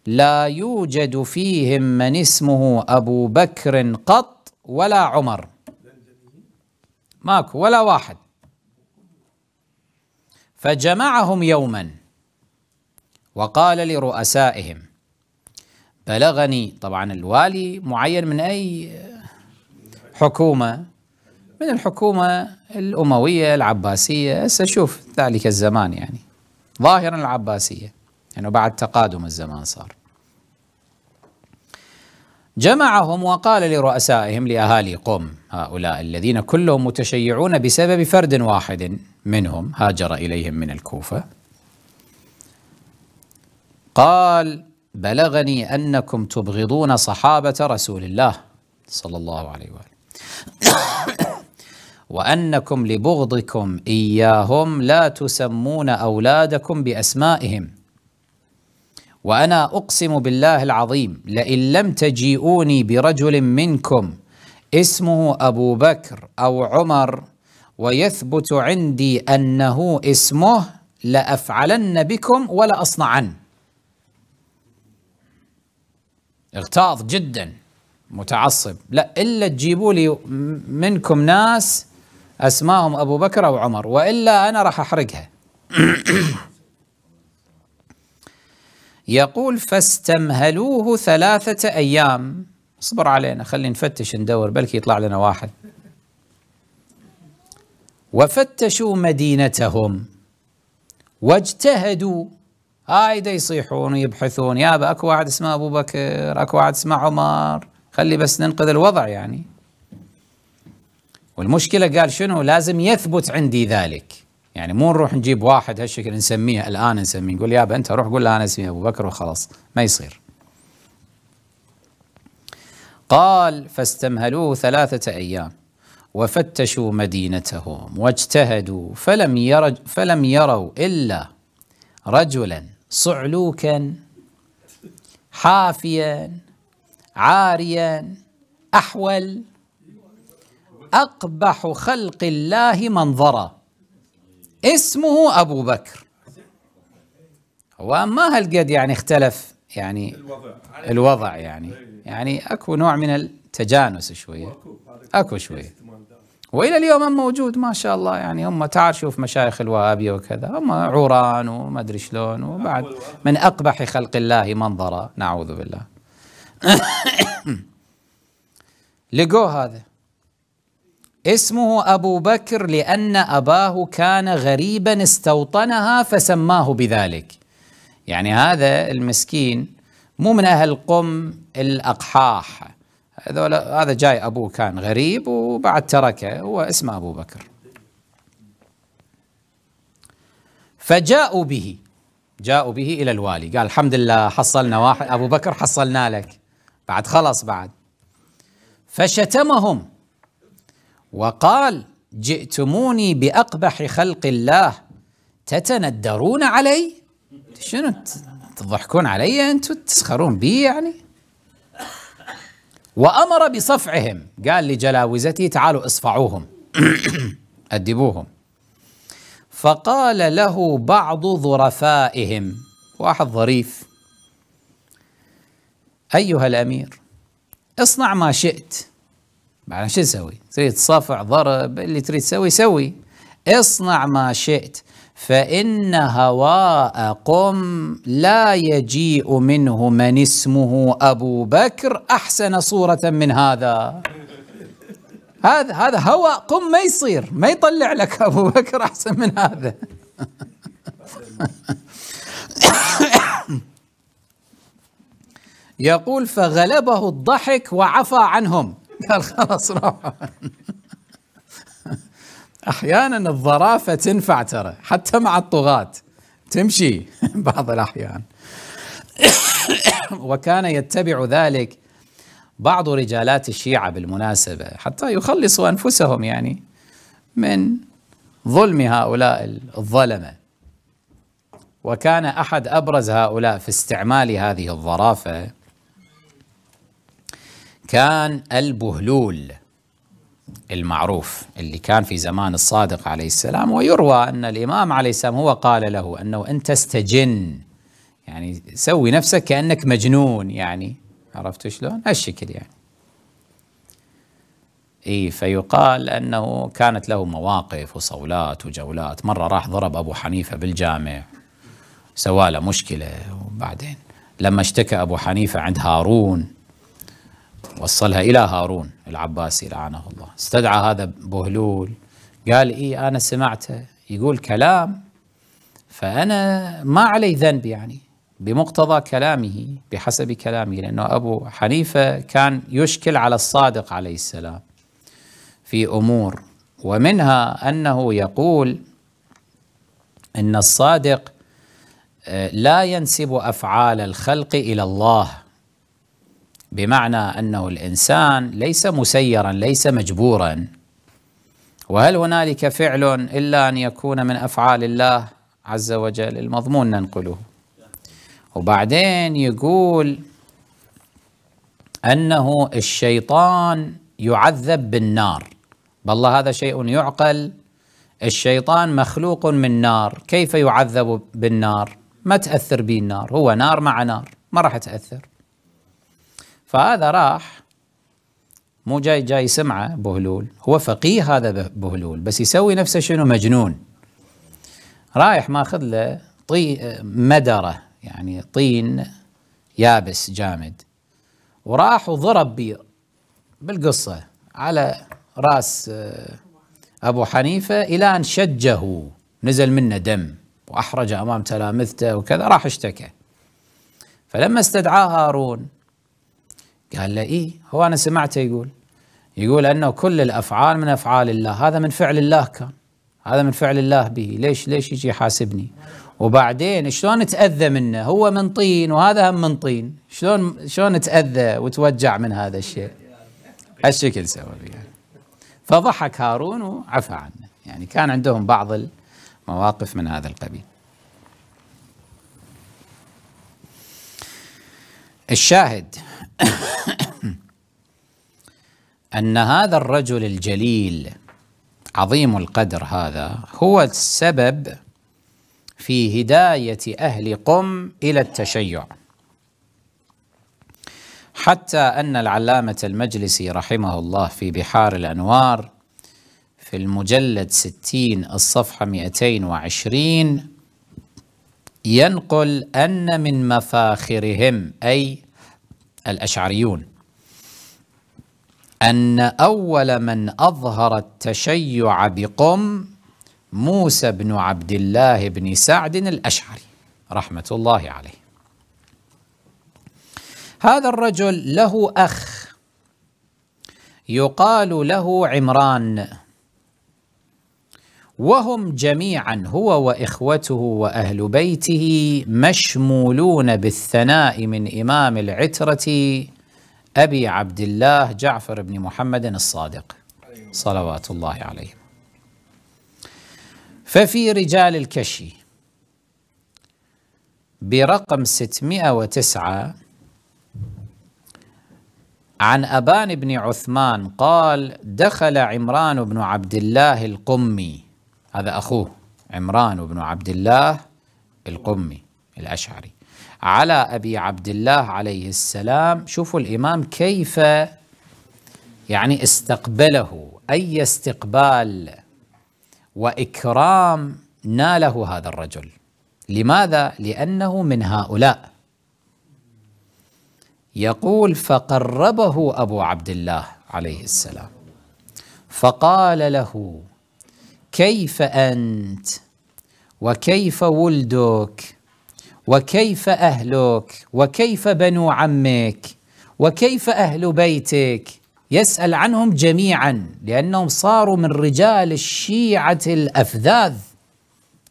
لا يوجد فيهم من اسمه أبو بكر قط ولا عمر ماكو ولا واحد فجمعهم يوما وقال لرؤسائهم بلغني طبعا الوالي معين من أي حكومة من الحكومة الأموية العباسية هسه شوف ذلك الزمان يعني ظاهرا العباسية يعني بعد تقادم الزمان صار جمعهم وقال لرؤسائهم لأهالي قم هؤلاء الذين كلهم متشيعون بسبب فرد واحد منهم هاجر إليهم من الكوفة قال بلغني أنكم تبغضون صحابة رسول الله صلى الله عليه وآله وأنكم لبغضكم إياهم لا تسمون أولادكم بأسمائهم وأنا أقسم بالله العظيم لئن لم تجيئوني برجل منكم اسمه أبو بكر أو عمر ويثبت عندي أنه اسمه لأفعلن بكم ولا أصنعن اغتاظ جدا متعصب لا إلا تجيبوا لي منكم ناس أسماءهم ابو بكر او عمر والا انا راح احرقها [clears throat] يقول فاستمهلوه ثلاثة أيام اصبر علينا خلينا نفتش ندور بلكي يطلع لنا واحد وفتشوا مدينتهم واجتهدوا هاي دا يصيحون ويبحثون يابا اكو واحد اسمه ابو بكر اكو واحد اسمه عمر خلي بس ننقذ الوضع يعني والمشكله قال شنو لازم يثبت عندي ذلك يعني مو نروح نجيب واحد هالشكل نسميه الان نسميه نقول يا انت روح قول له انا اسمي ابو بكر وخلاص ما يصير قال فاستمهلوه ثلاثه ايام وفتشوا مدينتهم واجتهدوا فلم يرج فلم يروا الا رجلا صعلوكا حافيا عاريا احول أقبح خلق الله منظرا اسمه أبو بكر وما هالقد يعني اختلف يعني الوضع يعني يعني أكو نوع من التجانس شوية أكو شوية وإلى اليوم موجود ما شاء الله يعني هم تعال شوف مشايخ الوهابية وكذا هم عوران وما أدري شلون وبعد من أقبح خلق الله منظرا نعوذ بالله [coughs] لقوه هذا اسمه أبو بكر لأن أباه كان غريبا استوطنها فسماه بذلك يعني هذا المسكين مو من أهل قم الأقحاح هذول هذا جاي أبوه كان غريب وبعد تركه هو اسمه أبو بكر فجاءوا به جاءوا به إلى الوالي قال الحمد لله حصلنا واحد أبو بكر حصلنا لك بعد خلص بعد فشتمهم وقال جئتموني بأقبح خلق الله تتندرون علي شنو تضحكون علي أنتم تسخرون بي يعني وأمر بصفعهم قال لجلاوزته تعالوا اصفعوهم [coughs] أدبوهم فقال له بعض ظرفائهم واحد ظريف أيها الأمير اصنع ما شئت بعد شو تسوي؟ تريد صفع ضرب اللي تريد تسوي سوي اصنع ما شئت فإن هواء قم لا يجيء منه من اسمه أبو بكر أحسن صورة من هذا هذا هذا هواء قم ما يصير ما يطلع لك أبو بكر أحسن من هذا [coughs] يقول فغلبه الضحك وعفى عنهم قال خلاص روح احيانا الظرافه تنفع ترى حتى مع الطغاة تمشي [laughs] بعض الاحيان وكان يتبع ذلك بعض رجالات الشيعه بالمناسبه حتى يخلصوا انفسهم يعني من ظلم هؤلاء الظلمه وكان احد ابرز هؤلاء في استعمال هذه الظرافه كان البهلول المعروف اللي كان في زمان الصادق عليه السلام ويروى أن الإمام عليه السلام هو قال له أنه أنت استجن يعني سوي نفسك كأنك مجنون يعني عرفت شلون هالشكل يعني اي فيقال انه كانت له مواقف وصولات وجولات مره راح ضرب ابو حنيفه بالجامع سواله مشكله وبعدين لما اشتكى ابو حنيفه عند هارون وصلها إلى هارون العباسي لعنه الله استدعى هذا بهلول قال إيه أنا سمعته يقول كلام فأنا ما علي ذنب يعني بمقتضى كلامه بحسب كلامه لأنه أبو حنيفة كان يشكل على الصادق عليه السلام في أمور ومنها أنه يقول أن الصادق آه، لا ينسب أفعال الخلق إلى الله بمعنى انه الانسان ليس مسيرا ليس مجبورا وهل هنالك فعل الا ان يكون من افعال الله عز وجل المضمون ننقله وبعدين يقول انه الشيطان يعذب بالنار بل هذا شيء يعقل الشيطان مخلوق من نار كيف يعذب بالنار ما تأثر به النار هو نار مع نار ما راح تأثر فهذا راح مو جاي جاي سمعه بهلول هو فقيه هذا بهلول بس يسوي نفسه شنو مجنون رايح ماخذ له طي مدره يعني طين يابس جامد وراح وضرب بي بالقصه على راس آه، ابو حنيفه الى ان شجه نزل منه دم واحرج امام تلامذته وكذا راح اشتكى فلما استدعاه هارون قال له إيه هو أنا سمعته يقول يقول أنه كل الأفعال من أفعال الله هذا من فعل الله كان هذا من فعل الله به ليش ليش يجي يحاسبني وبعدين شلون تأذى منه هو من طين وهذا هم من طين شلون شلون تأذى وتوجع من هذا الشيء الشكل سوى يعني فضحك هارون وعفى عنه يعني كان عندهم بعض المواقف من هذا القبيل الشاهد أن هذا الرجل الجليل عظيم القدر هذا هو السبب في هداية أهل قم إلى التشيع حتى أن العلامة المجلسي رحمه الله في بحار الأنوار في المجلد 60 الصفحة 220 ينقل أن من مفاخرهم أي الأشعريون أن أول من أظهر التشيع بقم موسى بن عبد الله بن سعد الأشعري رحمة الله عليه هذا الرجل له أخ يقال له عمران وهم جميعا هو واخوته واهل بيته مشمولون بالثناء من امام العتره ابي عبد الله جعفر بن محمد الصادق صلوات الله عليه ففي رجال الكشي برقم 609 عن أبان بن عثمان قال دخل عمران بن عبد الله القمي هذا أخوه عمران بن عبد الله القمي الأشعري على أبي عبد الله عليه السلام شوفوا الإمام كيف يعني استقبله أي استقبال وإكرام ناله هذا الرجل لماذا؟ لأنه من هؤلاء يقول فقربه أبو عبد الله عليه السلام فقال له كيف أنت وكيف ولدك وكيف أهلك وكيف بنو عمك وكيف أهل بيتك يسأل عنهم جميعا لأنهم صاروا من رجال الشيعة الأفذاذ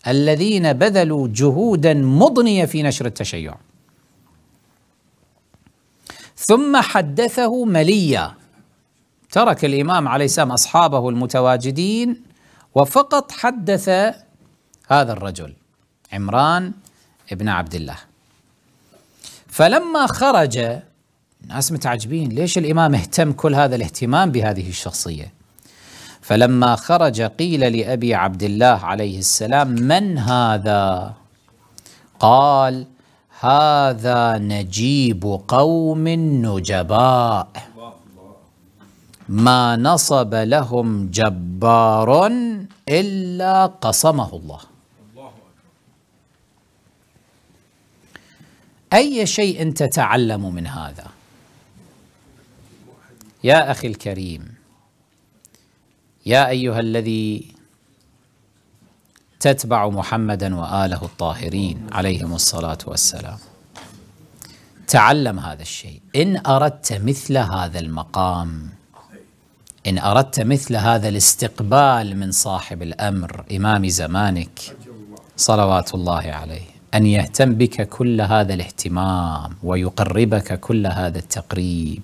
الذين بذلوا جهودا مضنية في نشر التشيع ثم حدثه مليا ترك الإمام عليه السلام أصحابه المتواجدين وفقط حدث هذا الرجل عمران ابن عبد الله فلما خرج الناس متعجبين ليش الإمام اهتم كل هذا الاهتمام بهذه الشخصية فلما خرج قيل لأبي عبد الله عليه السلام من هذا قال هذا نجيب قوم نجباء ما نصب لهم جبار إلا قصمه الله أي شيء تتعلم من هذا يا أخي الكريم يا أيها الذي تتبع محمدا وآله الطاهرين عليهم الصلاة والسلام تعلم هذا الشيء إن أردت مثل هذا المقام إن أردت مثل هذا الاستقبال من صاحب الأمر إمام زمانك صلوات الله عليه أن يهتم بك كل هذا الاهتمام ويقربك كل هذا التقريب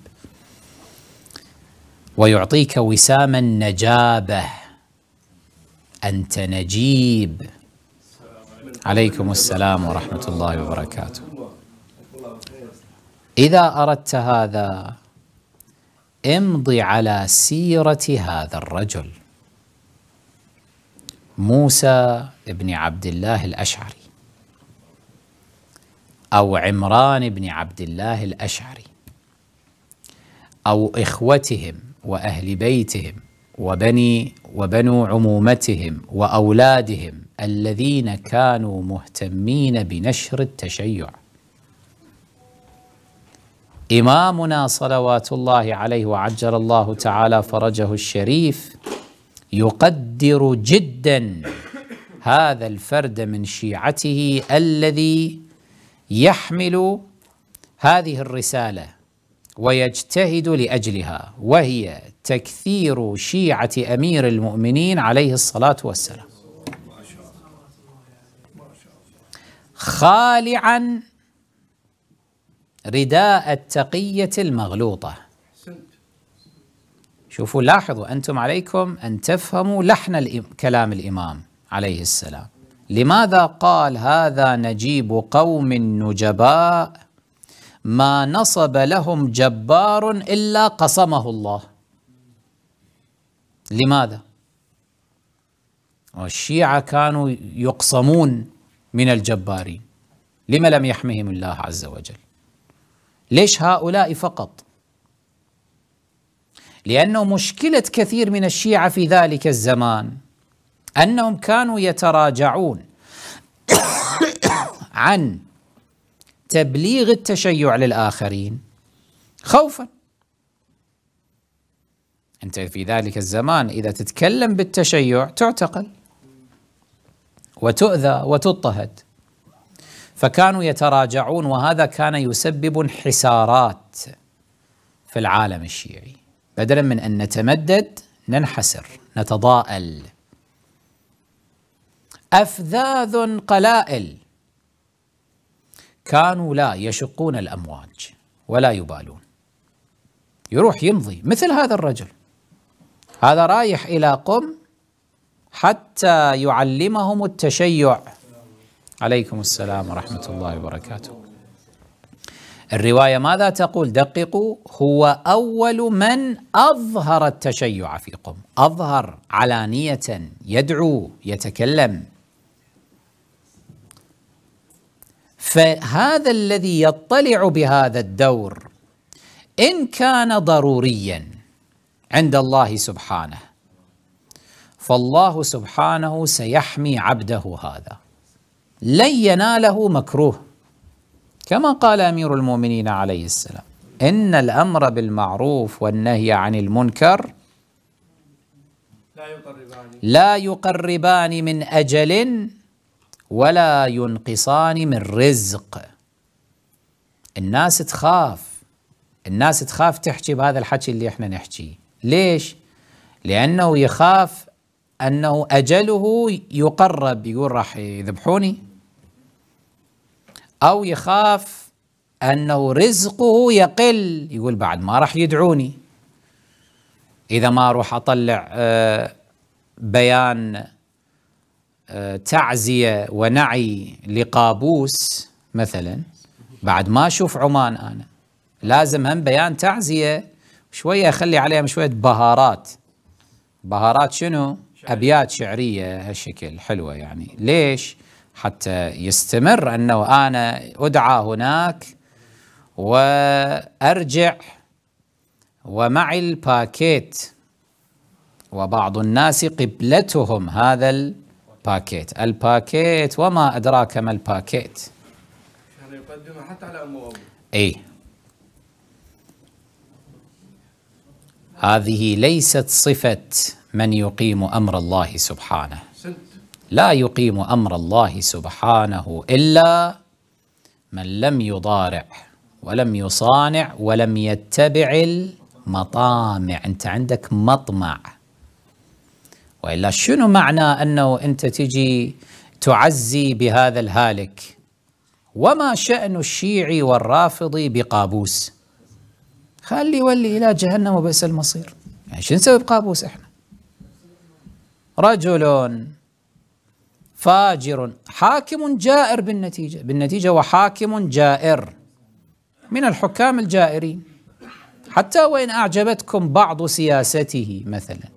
ويعطيك وسام النجابة أنت نجيب عليكم السلام ورحمة الله وبركاته إذا أردت هذا امض على سيرة هذا الرجل موسى بن عبد الله الأشعري أو عمران بن عبد الله الأشعري أو إخوتهم وأهل بيتهم وبني وبنو عمومتهم وأولادهم الذين كانوا مهتمين بنشر التشيع إمامنا صلوات الله عليه وعجل الله تعالى فرجه الشريف يقدر جدا هذا الفرد من شيعته الذي يحمل هذه الرسالة ويجتهد لأجلها وهي تكثير شيعة أمير المؤمنين عليه الصلاة والسلام خالعا رداء التقية المغلوطة شوفوا لاحظوا أنتم عليكم أن تفهموا لحن كلام الإمام عليه السلام لماذا قال هذا نجيب قوم نجباء ما نصب لهم جبار إلا قصمه الله لماذا؟ والشيعة كانوا يقصمون من الجبارين لما لم يحمهم الله عز وجل ليش هؤلاء فقط؟ لأنه مشكلة كثير من الشيعة في ذلك الزمان أنهم كانوا يتراجعون [coughs] عن تبليغ التشيع للآخرين خوفا أنت في ذلك الزمان إذا تتكلم بالتشيع تعتقل وتؤذى وتضطهد فكانوا يتراجعون وهذا كان يسبب انحسارات في العالم الشيعي بدلا من ان نتمدد ننحسر نتضاءل افذاذ قلائل كانوا لا يشقون الامواج ولا يبالون يروح يمضي مثل هذا الرجل هذا رايح الى قم حتى يعلمهم التشيع عليكم السلام ورحمة الله وبركاته الرواية ماذا تقول دققوا هو أول من أظهر التشيع في قم أظهر علانية يدعو يتكلم فهذا الذي يطلع بهذا الدور إن كان ضروريا عند الله سبحانه فالله سبحانه سيحمي عبده هذا لن يناله مكروه كما قال امير المؤمنين عليه السلام ان الامر بالمعروف والنهي عن المنكر لا يقربان, لا يقربان من اجل ولا ينقصان من رزق الناس تخاف الناس تخاف تحكي بهذا الحكي اللي احنا نحكيه ليش لانه يخاف انه اجله يقرب يقول راح يذبحوني أو يخاف أنه رزقه يقل يقول بعد ما راح يدعوني إذا ما أروح أطلع آه، بيان آه، تعزية ونعي لقابوس مثلا بعد ما أشوف عمان أنا لازم هم بيان تعزية شوية أخلي عليهم شوية بهارات بهارات شنو؟ أبيات شعرية هالشكل حلوة يعني ليش؟ حتى يستمر أنه أنا أدعى هناك وأرجع ومعي الباكيت وبعض الناس قبلتهم هذا الباكيت الباكيت وما أدراك ما الباكيت حتى على أي هذه ليست صفة من يقيم أمر الله سبحانه لا يقيم أمر الله سبحانه إلا من لم يضارع ولم يصانع ولم يتبع المطامع أنت عندك مطمع وإلا شنو معنى أنه أنت تجي تعزي بهذا الهالك وما شأن الشيعي والرافضي بقابوس خلي يولي إلى جهنم وبئس المصير يعني شو نسوي بقابوس احنا رجل فاجر حاكم جائر بالنتيجة بالنتيجة وحاكم جائر من الحكام الجائرين حتى وإن أعجبتكم بعض سياسته مثلا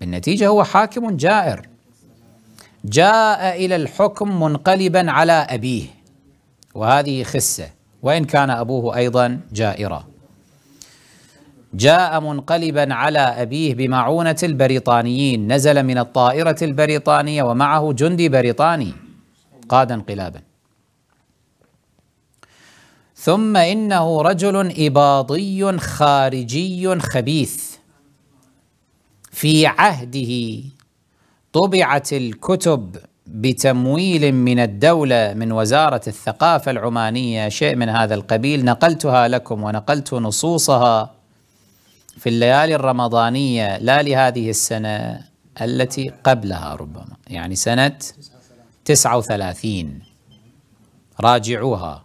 بالنتيجة هو حاكم جائر جاء إلى الحكم منقلبا على أبيه وهذه خسة وإن كان أبوه أيضا جائرا جاء منقلبا على أبيه بمعونة البريطانيين نزل من الطائرة البريطانية ومعه جندي بريطاني قاد انقلابا ثم إنه رجل إباضي خارجي خبيث في عهده طبعت الكتب بتمويل من الدولة من وزارة الثقافة العمانية شيء من هذا القبيل نقلتها لكم ونقلت نصوصها في الليالي الرمضانية لا لهذه السنة التي قبلها ربما يعني سنة 39 راجعوها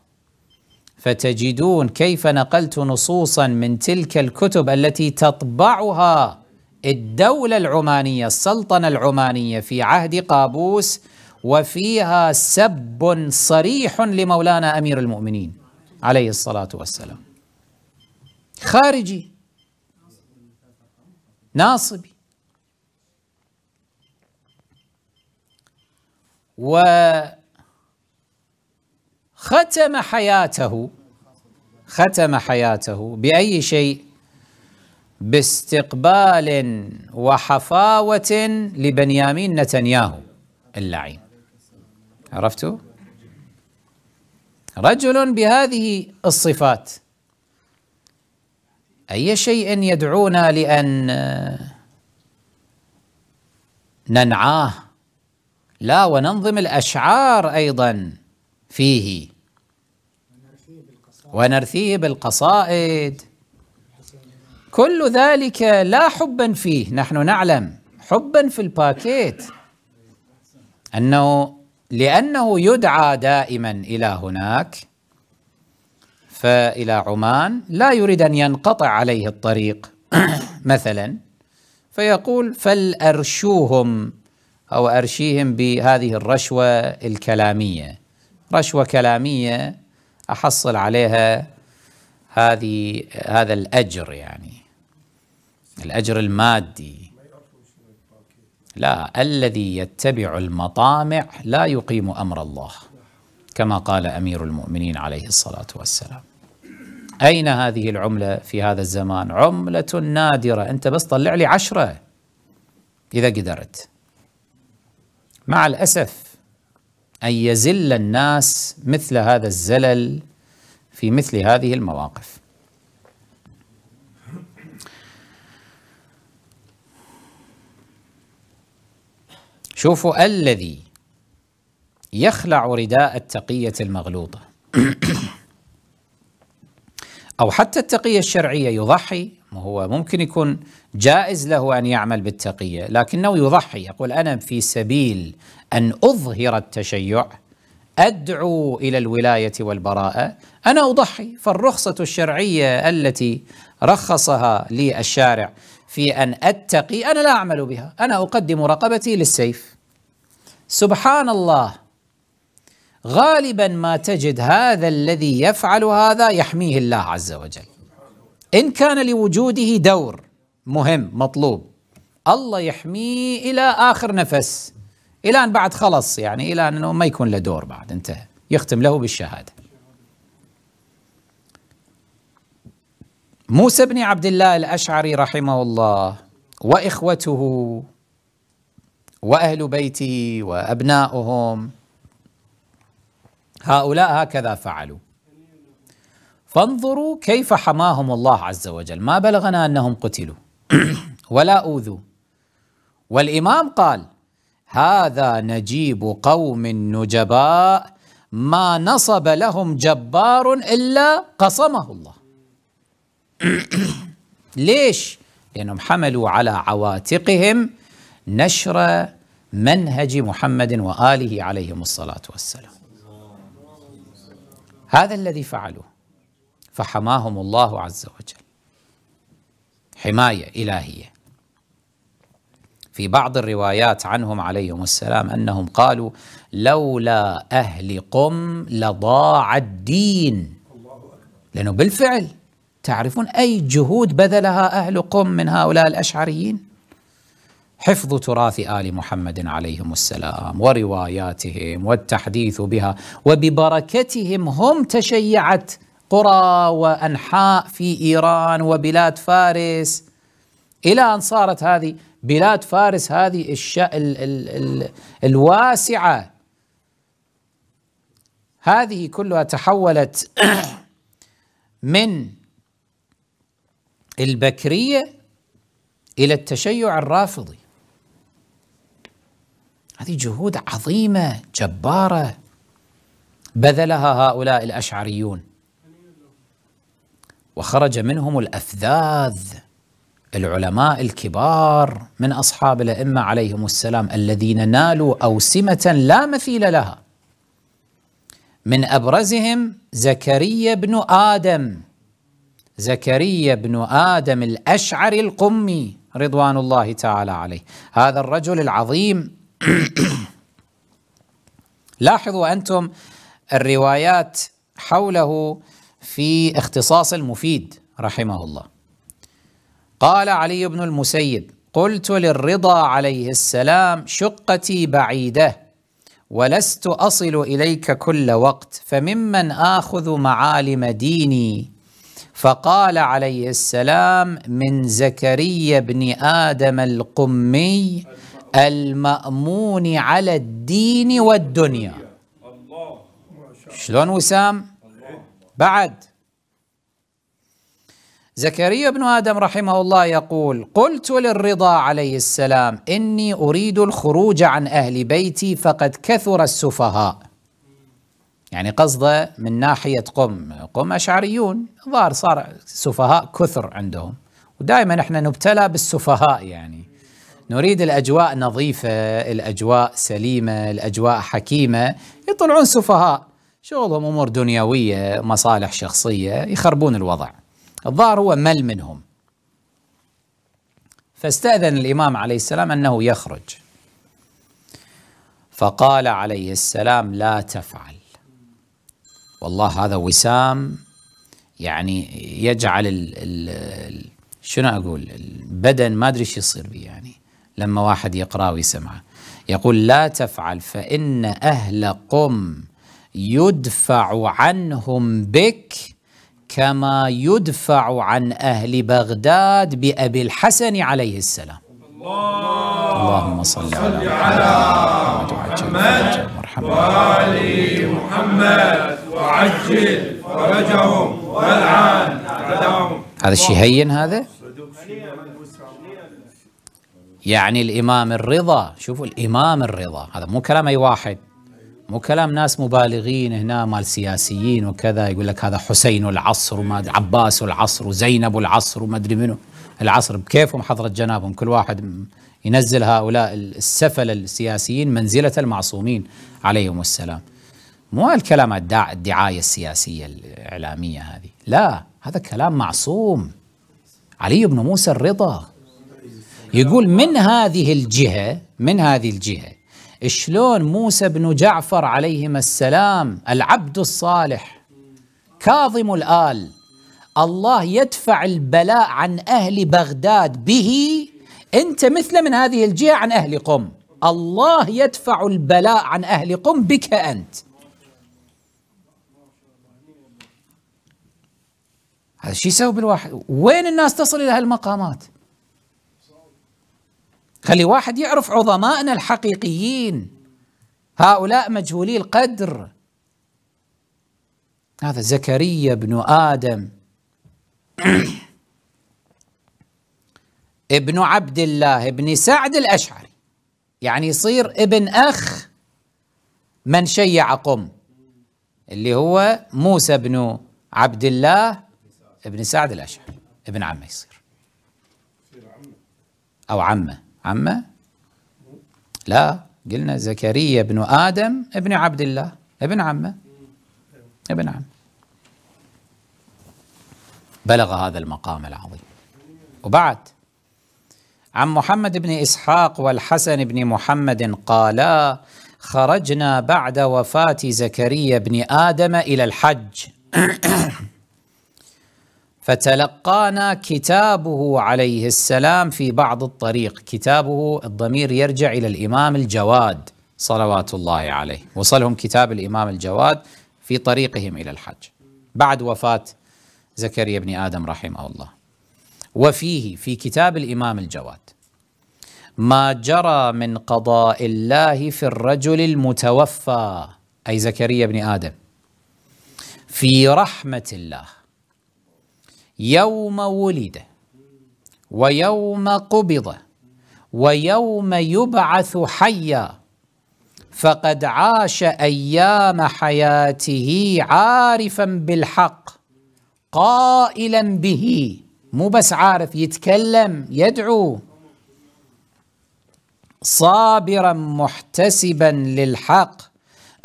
فتجدون كيف نقلت نصوصا من تلك الكتب التي تطبعها الدولة العمانية السلطنة العمانية في عهد قابوس وفيها سب صريح لمولانا أمير المؤمنين عليه الصلاة والسلام خارجي ناصبي وختم حياته ختم حياته بأي شيء باستقبال وحفاوة لبنيامين نتنياهو اللعين عرفتوا؟ رجل بهذه الصفات أي شيء يدعونا لأن ننعاه لا وننظم الأشعار أيضا فيه ونرثيه بالقصائد كل ذلك لا حبا فيه نحن نعلم حبا في الباكيت أنه لأنه يدعى دائما إلى هناك الى عمان لا يريد ان ينقطع عليه الطريق [clears throat] مثلا فيقول فلارشوهم او ارشيهم بهذه الرشوه الكلاميه رشوه كلاميه احصل عليها هذه هذا الاجر يعني الاجر المادي لا الذي يتبع المطامع لا يقيم امر الله كما قال امير المؤمنين عليه الصلاه والسلام أين هذه العملة في هذا الزمان؟ عملة نادرة أنت بس طلع لي عشرة إذا قدرت مع الأسف أن يزل الناس مثل هذا الزلل في مثل هذه المواقف شوفوا الذي يخلع رداء التقية المغلوطة أو حتى التقية الشرعية يضحي هو ممكن يكون جائز له أن يعمل بالتقية لكنه يضحي يقول أنا في سبيل أن أظهر التشيع أدعو إلى الولاية والبراءة أنا أضحي فالرخصة الشرعية التي رخصها لي الشارع في أن أتقي أنا لا أعمل بها أنا أقدم رقبتي للسيف سبحان الله غالبا ما تجد هذا الذي يفعل هذا يحميه الله عز وجل ان كان لوجوده دور مهم مطلوب الله يحميه الى اخر نفس الى ان بعد خلص يعني الى انه ما يكون له دور بعد انتهى يختم له بالشهاده موسى بن عبد الله الاشعري رحمه الله واخوته واهل بيته وابناؤهم هؤلاء هكذا فعلوا فانظروا كيف حماهم الله عز وجل ما بلغنا أنهم قتلوا [clears throat] ولا أوذوا والإمام قال هذا نجيب قوم نجباء ما نصب لهم جبار إلا قصمه الله [clears throat] ليش؟ لأنهم حملوا على عواتقهم نشر منهج محمد وآله عليهم الصلاة والسلام هذا الذي فعلوه فحماهم الله عز وجل حمايه الهيه في بعض الروايات عنهم عليهم السلام انهم قالوا لولا اهل قم لضاع الدين لانه بالفعل تعرفون اي جهود بذلها اهل قم من هؤلاء الاشعريين حفظ تراث ال محمد عليهم السلام ورواياتهم والتحديث بها وببركتهم هم تشيعت قرى وانحاء في ايران وبلاد فارس الى ان صارت هذه بلاد فارس هذه الش... ال... ال... ال... الواسعه هذه كلها تحولت [coughs] من البكريه الى التشيع الرافضي هذه جهود عظيمة جبارة بذلها هؤلاء الأشعريون وخرج منهم الأفذاذ العلماء الكبار من أصحاب الأئمة عليهم السلام الذين نالوا أوسمة لا مثيل لها من أبرزهم زكريا بن آدم زكريا بن آدم الأشعري القمي رضوان الله تعالى عليه هذا الرجل العظيم [coughs] لاحظوا انتم الروايات حوله في اختصاص المفيد رحمه الله قال علي بن المسيب قلت للرضا عليه السلام شقتي بعيده ولست اصل اليك كل وقت فممن اخذ معالم ديني فقال عليه السلام من زكريا بن ادم القمي المأمون على الدين والدنيا شلون وسام بعد زكريا بن آدم رحمه الله يقول قلت للرضا عليه السلام إني أريد الخروج عن أهل بيتي فقد كثر السفهاء يعني قصده من ناحية قم قم أشعريون ظهر صار سفهاء كثر عندهم ودائما احنا نبتلى بالسفهاء يعني نريد الأجواء نظيفة الأجواء سليمة الأجواء حكيمة يطلعون سفهاء شغلهم أمور دنيوية مصالح شخصية يخربون الوضع الظاهر هو مل منهم فاستأذن الإمام عليه السلام أنه يخرج فقال عليه السلام لا تفعل والله هذا وسام يعني يجعل ال ال شنو أقول البدن ما أدري شو يصير بي يعني لما واحد يقرأ ويسمعه يقول لا تفعل فإن أهل قم يدفع عنهم بك كما يدفع عن أهل بغداد بأبي الحسن عليه السلام الله اللهم صل على, على محمد وعلي محمد وعجل فرجهم والعن أعداهم هذا الشيء هين هذا؟ يعني الإمام الرضا شوفوا الإمام الرضا هذا مو كلام أي واحد مو كلام ناس مبالغين هنا مال سياسيين وكذا يقول لك هذا حسين العصر وما عباس العصر وزينب العصر وما ادري منو العصر بكيفهم حضرة جنابهم كل واحد ينزل هؤلاء السفل السياسيين منزلة المعصومين عليهم السلام مو الكلام الدعاية السياسية الإعلامية هذه لا هذا كلام معصوم علي بن موسى الرضا يقول من هذه الجهة من هذه الجهة شلون موسى بن جعفر عليهما السلام العبد الصالح كاظم الآل الله يدفع البلاء عن أهل بغداد به أنت مثل من هذه الجهة عن أهل قم الله يدفع البلاء عن أهل قم بك أنت هذا شو يسوي بالواحد وين الناس تصل إلى هالمقامات خلي واحد يعرف عظمائنا الحقيقيين هؤلاء مجهولي القدر هذا زكريا بن آدم [clears throat] ابن عبد الله ابن سعد الأشعري يعني يصير ابن أخ من شيع قم اللي هو موسى بن عبد الله ابن سعد الأشعري ابن عمه يصير أو عمه عمه لا قلنا زكريا بن آدم ابن عبد الله ابن عمه ابن عم بلغ هذا المقام العظيم وبعد عن محمد بن إسحاق والحسن بن محمد قالا خرجنا بعد وفاة زكريا بن آدم إلى الحج [clears throat] فتلقانا كتابه عليه السلام في بعض الطريق كتابه الضمير يرجع إلى الإمام الجواد صلوات الله عليه وصلهم كتاب الإمام الجواد في طريقهم إلى الحج بعد وفاة زكريا بن آدم رحمه الله وفيه في كتاب الإمام الجواد ما جرى من قضاء الله في الرجل المتوفى أي زكريا بن آدم في رحمة الله يوم ولد ويوم قبض ويوم يبعث حيا فقد عاش ايام حياته عارفا بالحق قائلا به مو بس عارف يتكلم يدعو صابرا محتسبا للحق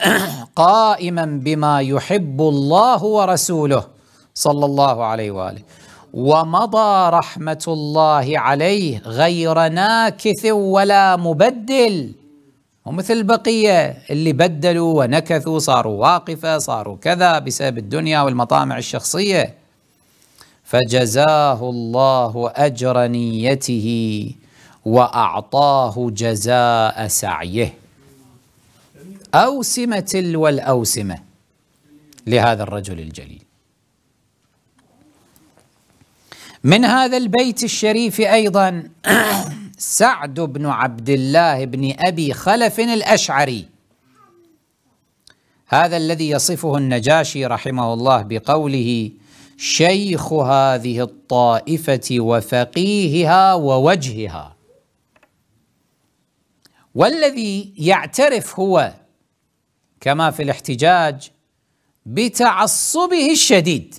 [clears throat] قائما بما يحب الله ورسوله صلى الله عليه واله ومضى رحمه الله عليه غير ناكث ولا مبدل ومثل البقيه اللي بدلوا ونكثوا صاروا واقفه صاروا كذا بسبب الدنيا والمطامع الشخصيه فجزاه الله اجر نيته واعطاه جزاء سعيه اوسمه تلو الاوسمه لهذا الرجل الجليل من هذا البيت الشريف أيضا [clears throat] سعد بن عبد الله بن أبي خلف الأشعري هذا الذي يصفه النجاشي رحمه الله بقوله شيخ هذه الطائفة وفقيهها ووجهها والذي يعترف هو كما في الاحتجاج بتعصبه الشديد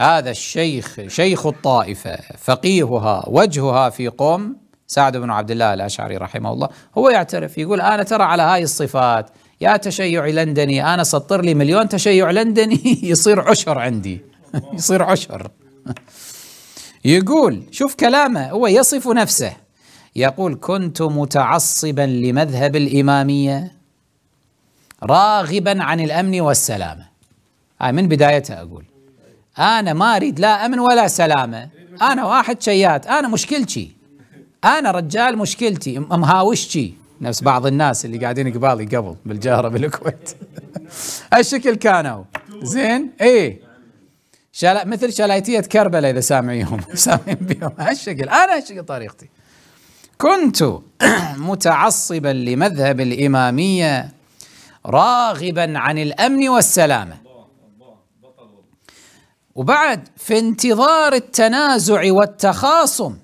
هذا الشيخ شيخ الطائفة فقيهها وجهها في قوم سعد بن عبد الله الأشعري رحمه الله هو يعترف يقول أنا ترى على هاي الصفات يا تشيعي لندني أنا سطر لي مليون تشيع لندني [laughs] يصير عشر عندي [laughs] يصير عشر [laughs] يقول شوف كلامه هو يصف نفسه يقول كنت متعصبا لمذهب الإمامية راغبا عن الأمن والسلامة هاي من بدايتها أقول أنا ما أريد لا أمن ولا سلامة أنا واحد شيات أنا مشكلتي أنا رجال مشكلتي مهاوشتي نفس بعض الناس اللي قاعدين قبالي قبل بالجهرة بالكويت [laughs] هالشكل كانوا زين إيه شلا مثل شلايتية كربلاء إذا سامعيهم [laughs] سامعين بهم هالشكل أنا هالشكل طريقتي كنت [clears throat] متعصبا لمذهب الإمامية راغبا عن الأمن والسلامة وبعد في انتظار التنازع والتخاصم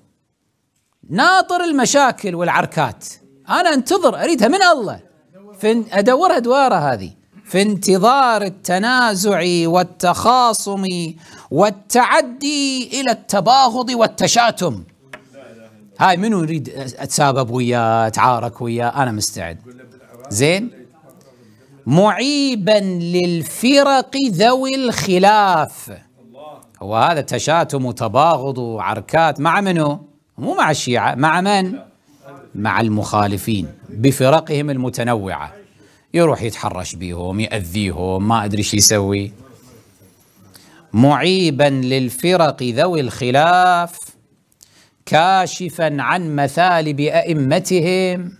ناطر المشاكل والعركات انا انتظر اريدها من الله في ادورها دواره هذه في انتظار التنازع والتخاصم والتعدي الى التباغض والتشاتم هاي منو يريد اتسابب وياه اتعارك وياه انا مستعد زين معيبا للفرق ذوي الخلاف وهذا تشاتم وتباغض وعركات مع منو؟ مو مع الشيعة مع من؟ مع المخالفين بفرقهم المتنوعة يروح يتحرش بيهم يأذيهم ما أدري شو يسوي معيبا للفرق ذوي الخلاف كاشفا عن مثالب أئمتهم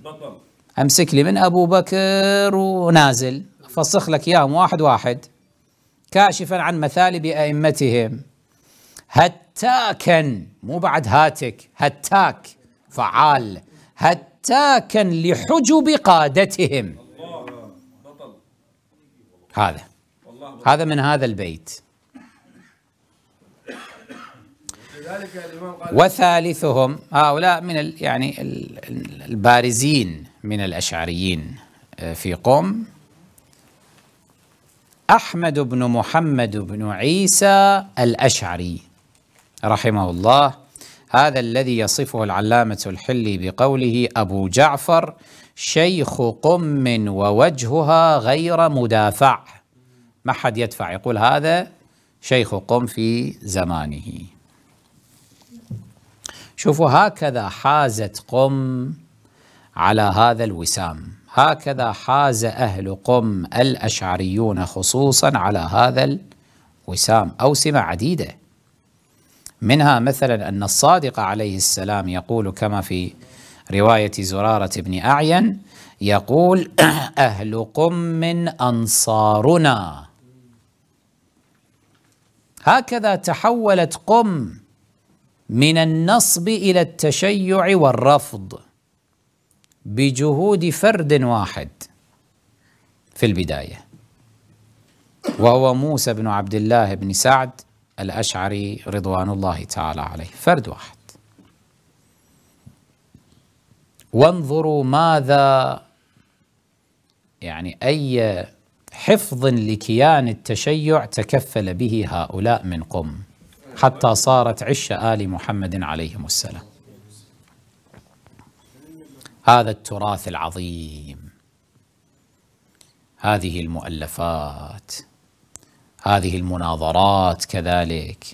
أمسك لي من أبو بكر ونازل فصخ لك إياهم واحد واحد كاشفا عن مثالب أئمتهم هتاكا مو بعد هاتك هتاك فعال هتاكا لحجب قادتهم هذا هذا من هذا البيت وثالثهم هؤلاء من الـ يعني البارزين من الأشعريين آه، في قم أحمد بن محمد بن عيسى الأشعري رحمه الله هذا الذي يصفه العلامة الحلي بقوله أبو جعفر شيخ قم ووجهها غير مدافع ما حد يدفع يقول هذا شيخ قم في زمانه شوفوا هكذا حازت قم على هذا الوسام هكذا حاز أهل قم الأشعريون خصوصا على هذا الوسام أوسمة عديدة منها مثلا أن الصادق عليه السلام يقول كما في رواية زرارة بن أعين يقول [clears throat] أهل قم أنصارنا هكذا تحولت قم من النصب إلى التشيع والرفض بجهود فرد واحد في البداية وهو موسى بن عبد الله بن سعد الأشعري رضوان الله تعالى عليه فرد واحد وانظروا ماذا يعني أي حفظ لكيان التشيع تكفل به هؤلاء من قم حتى صارت عش آل محمد عليهم السلام هذا التراث العظيم هذه المؤلفات هذه المناظرات كذلك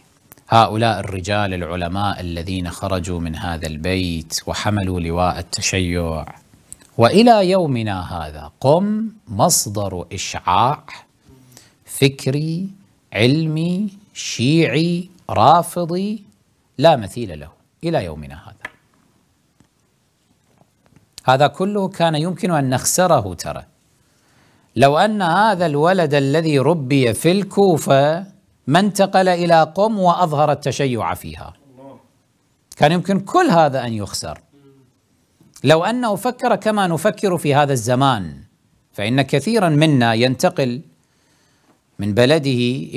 هؤلاء الرجال العلماء الذين خرجوا من هذا البيت وحملوا لواء التشيع والى يومنا هذا قم مصدر اشعاع فكري علمي شيعي رافضي لا مثيل له الى يومنا هذا هذا كله كان يمكن ان نخسره ترى لو أن هذا الولد الذي ربي في الكوفة ما انتقل إلى قم وأظهر التشيع فيها كان يمكن كل هذا أن يخسر لو أنه فكر كما نفكر في هذا الزمان فإن كثيرا منا ينتقل من بلده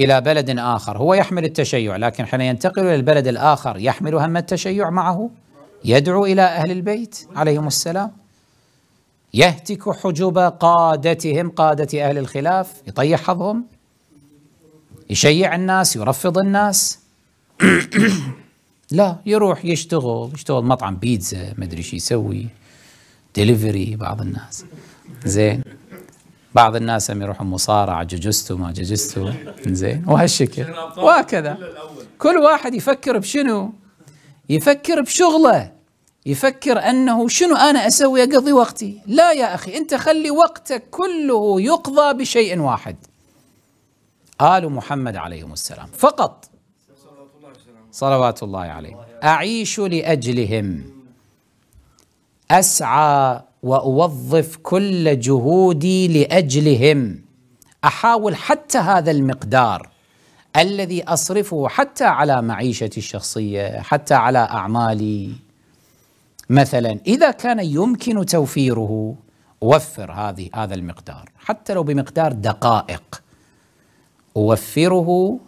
إلى بلد آخر هو يحمل التشيع لكن حين ينتقل إلى البلد الآخر يحمل هم التشيع معه يدعو إلى أهل البيت عليهم السلام يهتك حجب قادتهم قادة أهل الخلاف يطيح حظهم يشيع الناس يرفض الناس [coughs] لا يروح يشتغل يشتغل مطعم بيتزا ما ادري شو يسوي دليفري بعض الناس زين بعض الناس هم يروحوا مصارعة ججستو ما ججستو زين وهالشكل وهكذا كل واحد يفكر بشنو يفكر بشغله يفكر أنه شنو أنا أسوي أقضي وقتي لا يا أخي أنت خلي وقتك كله يقضى بشيء واحد آل محمد عليهم السلام فقط صلوات الله عليه أعيش لأجلهم أسعى وأوظف كل جهودي لأجلهم أحاول حتى هذا المقدار الذي أصرفه حتى على معيشتي الشخصية حتى على أعمالي مثلا إذا كان يمكن توفيره أوفر هذه هذا المقدار حتى لو بمقدار دقائق أوفره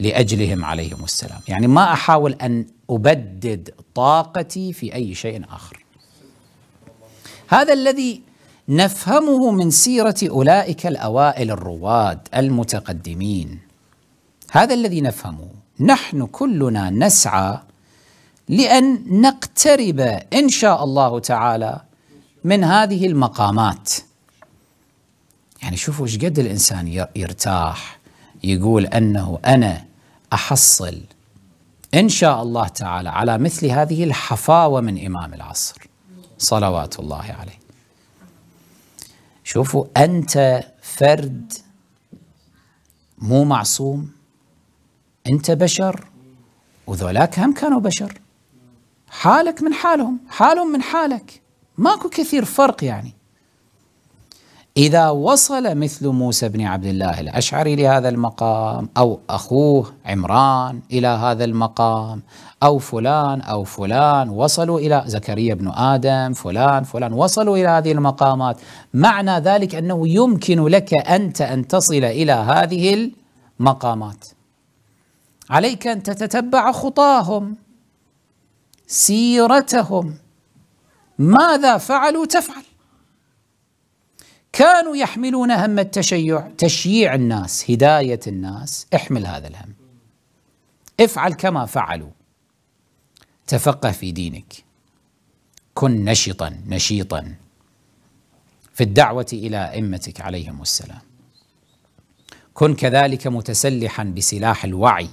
لأجلهم عليهم السلام يعني ما أحاول أن أبدد طاقتي في أي شيء آخر هذا الذي نفهمه من سيرة أولئك الأوائل الرواد المتقدمين هذا الذي نفهمه نحن كلنا نسعى لأن نقترب إن شاء الله تعالى من هذه المقامات يعني شوفوا ايش قد الإنسان يرتاح يقول أنه أنا أحصل إن شاء الله تعالى على مثل هذه الحفاوة من إمام العصر صلوات الله عليه شوفوا أنت فرد مو معصوم أنت بشر وذولاك هم كانوا بشر حالك من حالهم حالهم من حالك ماكو كثير فرق يعني إذا وصل مثل موسى بن عبد الله الأشعري لهذا المقام أو أخوه عمران إلى هذا المقام أو فلان أو فلان وصلوا إلى زكريا بن آدم فلان فلان وصلوا إلى هذه المقامات معنى ذلك أنه يمكن لك أنت أن تصل إلى هذه المقامات عليك أن تتتبع خطاهم سيرتهم ماذا فعلوا تفعل كانوا يحملون هم التشيع تشييع الناس هداية الناس احمل هذا الهم افعل كما فعلوا تفقه في دينك كن نشطا نشيطا في الدعوة إلى أئمتك عليهم السلام كن كذلك متسلحا بسلاح الوعي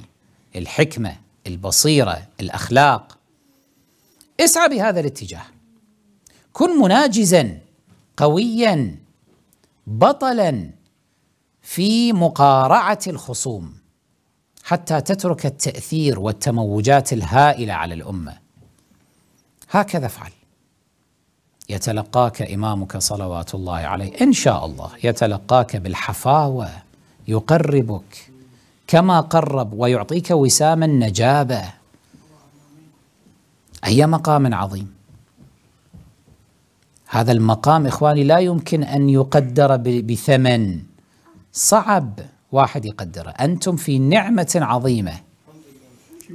الحكمة البصيرة الأخلاق اسعى بهذا الاتجاه كن مناجزا قويا بطلا في مقارعه الخصوم حتى تترك التاثير والتموجات الهائله على الامه هكذا افعل يتلقاك امامك صلوات الله عليه ان شاء الله يتلقاك بالحفاوه يقربك كما قرب ويعطيك وسام النجابه أي مقام عظيم هذا المقام إخواني لا يمكن أن يقدر بثمن صعب واحد يقدره أنتم في نعمة عظيمة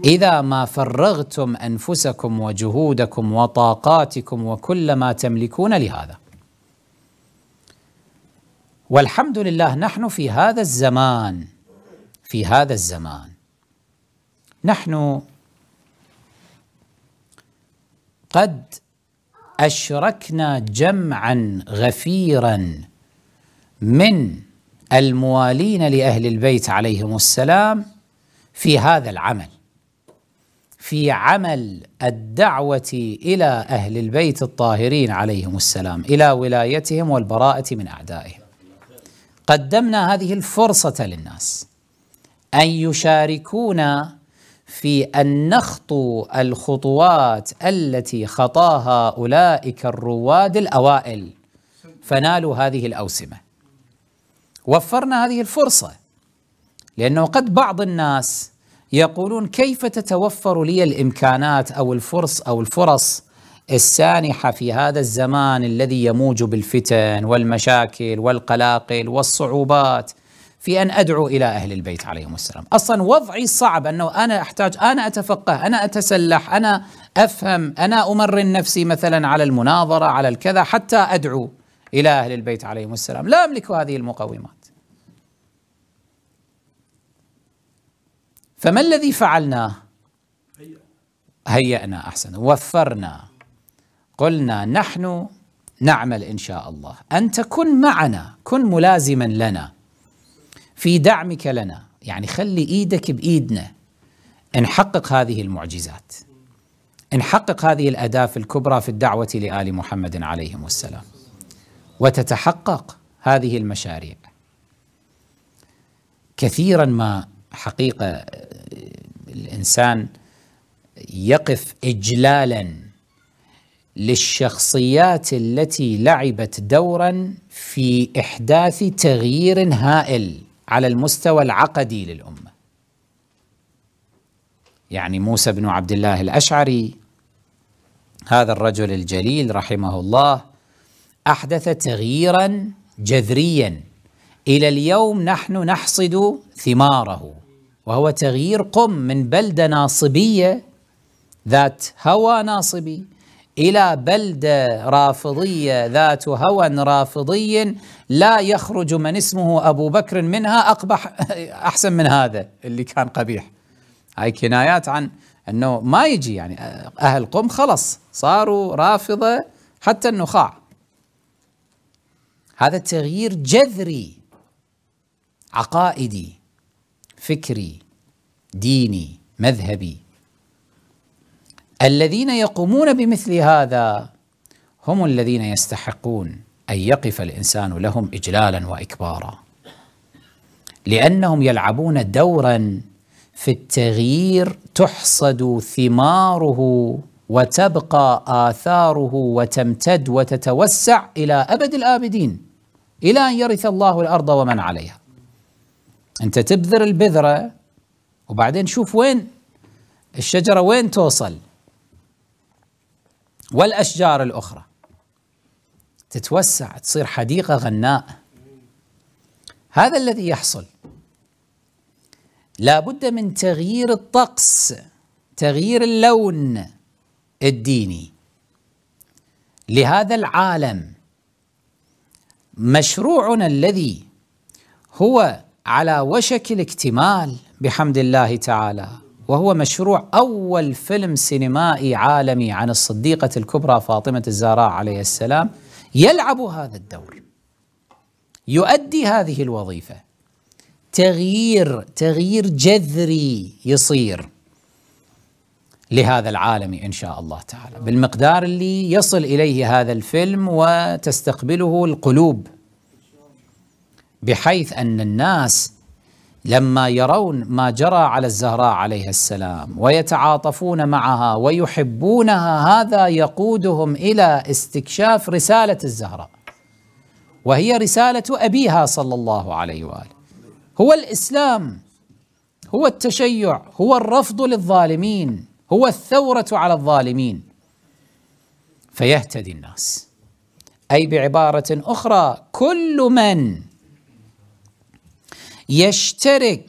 إذا ما فرغتم أنفسكم وجهودكم وطاقاتكم وكل ما تملكون لهذا والحمد لله نحن في هذا الزمان في هذا الزمان نحن قد أشركنا جمعا غفيرا من الموالين لأهل البيت عليهم السلام في هذا العمل في عمل الدعوة إلى أهل البيت الطاهرين عليهم السلام إلى ولايتهم والبراءة من أعدائهم قدمنا هذه الفرصة للناس أن يشاركونا في أن نخطو الخطوات التي خطاها أولئك الرواد الأوائل فنالوا هذه الأوسمة وفرنا هذه الفرصة لأنه قد بعض الناس يقولون كيف تتوفر لي الإمكانات أو الفرص أو الفرص السانحة في هذا الزمان الذي يموج بالفتن والمشاكل والقلاقل والصعوبات في أن أدعو إلى أهل البيت عليهم السلام أصلا وضعي صعب أنه أنا أحتاج أنا أتفقه أنا أتسلح أنا أفهم أنا أمرن نفسي مثلا على المناظرة على الكذا حتى أدعو إلى أهل البيت عليهم السلام لا أملك هذه المقومات فما الذي فعلناه هيأنا أحسن وفرنا قلنا نحن نعمل إن شاء الله أنت كن معنا كن ملازما لنا في دعمك لنا يعني خلي ايدك بايدنا نحقق هذه المعجزات نحقق هذه الأداة الكبرى في الدعوة لآل محمد عليهم السلام وتتحقق هذه المشاريع كثيرا ما حقيقة آه، الإنسان يقف إجلالا للشخصيات التي لعبت دورا في إحداث تغيير هائل على المستوى العقدي للأمة يعني موسى بن عبد الله الأشعري هذا الرجل الجليل رحمه الله أحدث تغييرا جذريا إلى اليوم نحن نحصد ثماره وهو تغيير قم من بلدة ناصبية ذات هوى ناصبي الى بلده رافضيه ذات هوى رافضي لا يخرج من اسمه ابو بكر منها اقبح [laughs] احسن من هذا اللي كان قبيح. هاي كنايات عن انه ما يجي يعني اهل قم خلص صاروا رافضه حتى النخاع. هذا التغيير جذري عقائدي فكري ديني مذهبي الذين يقومون بمثل هذا هم الذين يستحقون ان يقف الانسان لهم اجلالا واكبارا لانهم يلعبون دورا في التغيير تحصد ثماره وتبقى اثاره وتمتد وتتوسع الى ابد الابدين الى ان يرث الله الارض ومن عليها انت تبذر البذره وبعدين شوف وين الشجره وين توصل والأشجار الأخرى تتوسع تصير حديقة غناء هذا الذي يحصل لابد من تغيير الطقس تغيير اللون الديني لهذا العالم مشروعنا الذي هو على وشك الاكتمال بحمد الله تعالى وهو مشروع أول فيلم سينمائي عالمي عن الصديقة الكبرى فاطمة الزهراء عليه السلام يلعب هذا الدور يؤدي هذه الوظيفة تغيير تغيير جذري يصير لهذا العالم إن شاء الله تعالى بالمقدار اللي يصل إليه هذا الفيلم وتستقبله القلوب بحيث أن الناس لما يرون ما جرى على الزهراء عليه السلام ويتعاطفون معها ويحبونها هذا يقودهم الى استكشاف رساله الزهراء وهي رساله ابيها صلى الله عليه واله هو الاسلام هو التشيع هو الرفض للظالمين هو الثوره على الظالمين فيهتدي الناس اي بعباره اخرى كل من يشترك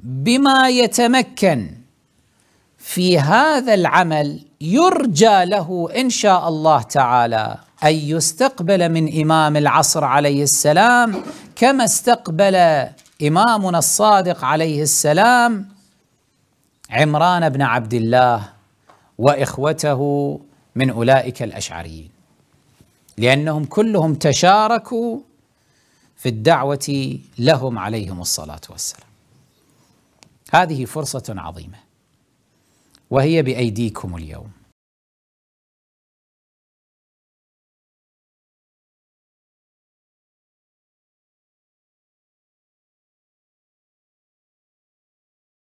بما يتمكن في هذا العمل يرجى له ان شاء الله تعالى ان يستقبل من امام العصر عليه السلام كما استقبل امامنا الصادق عليه السلام عمران بن عبد الله واخوته من اولئك الاشعريين لانهم كلهم تشاركوا في الدعوة لهم عليهم الصلاة والسلام. هذه فرصة عظيمة وهي بأيديكم اليوم.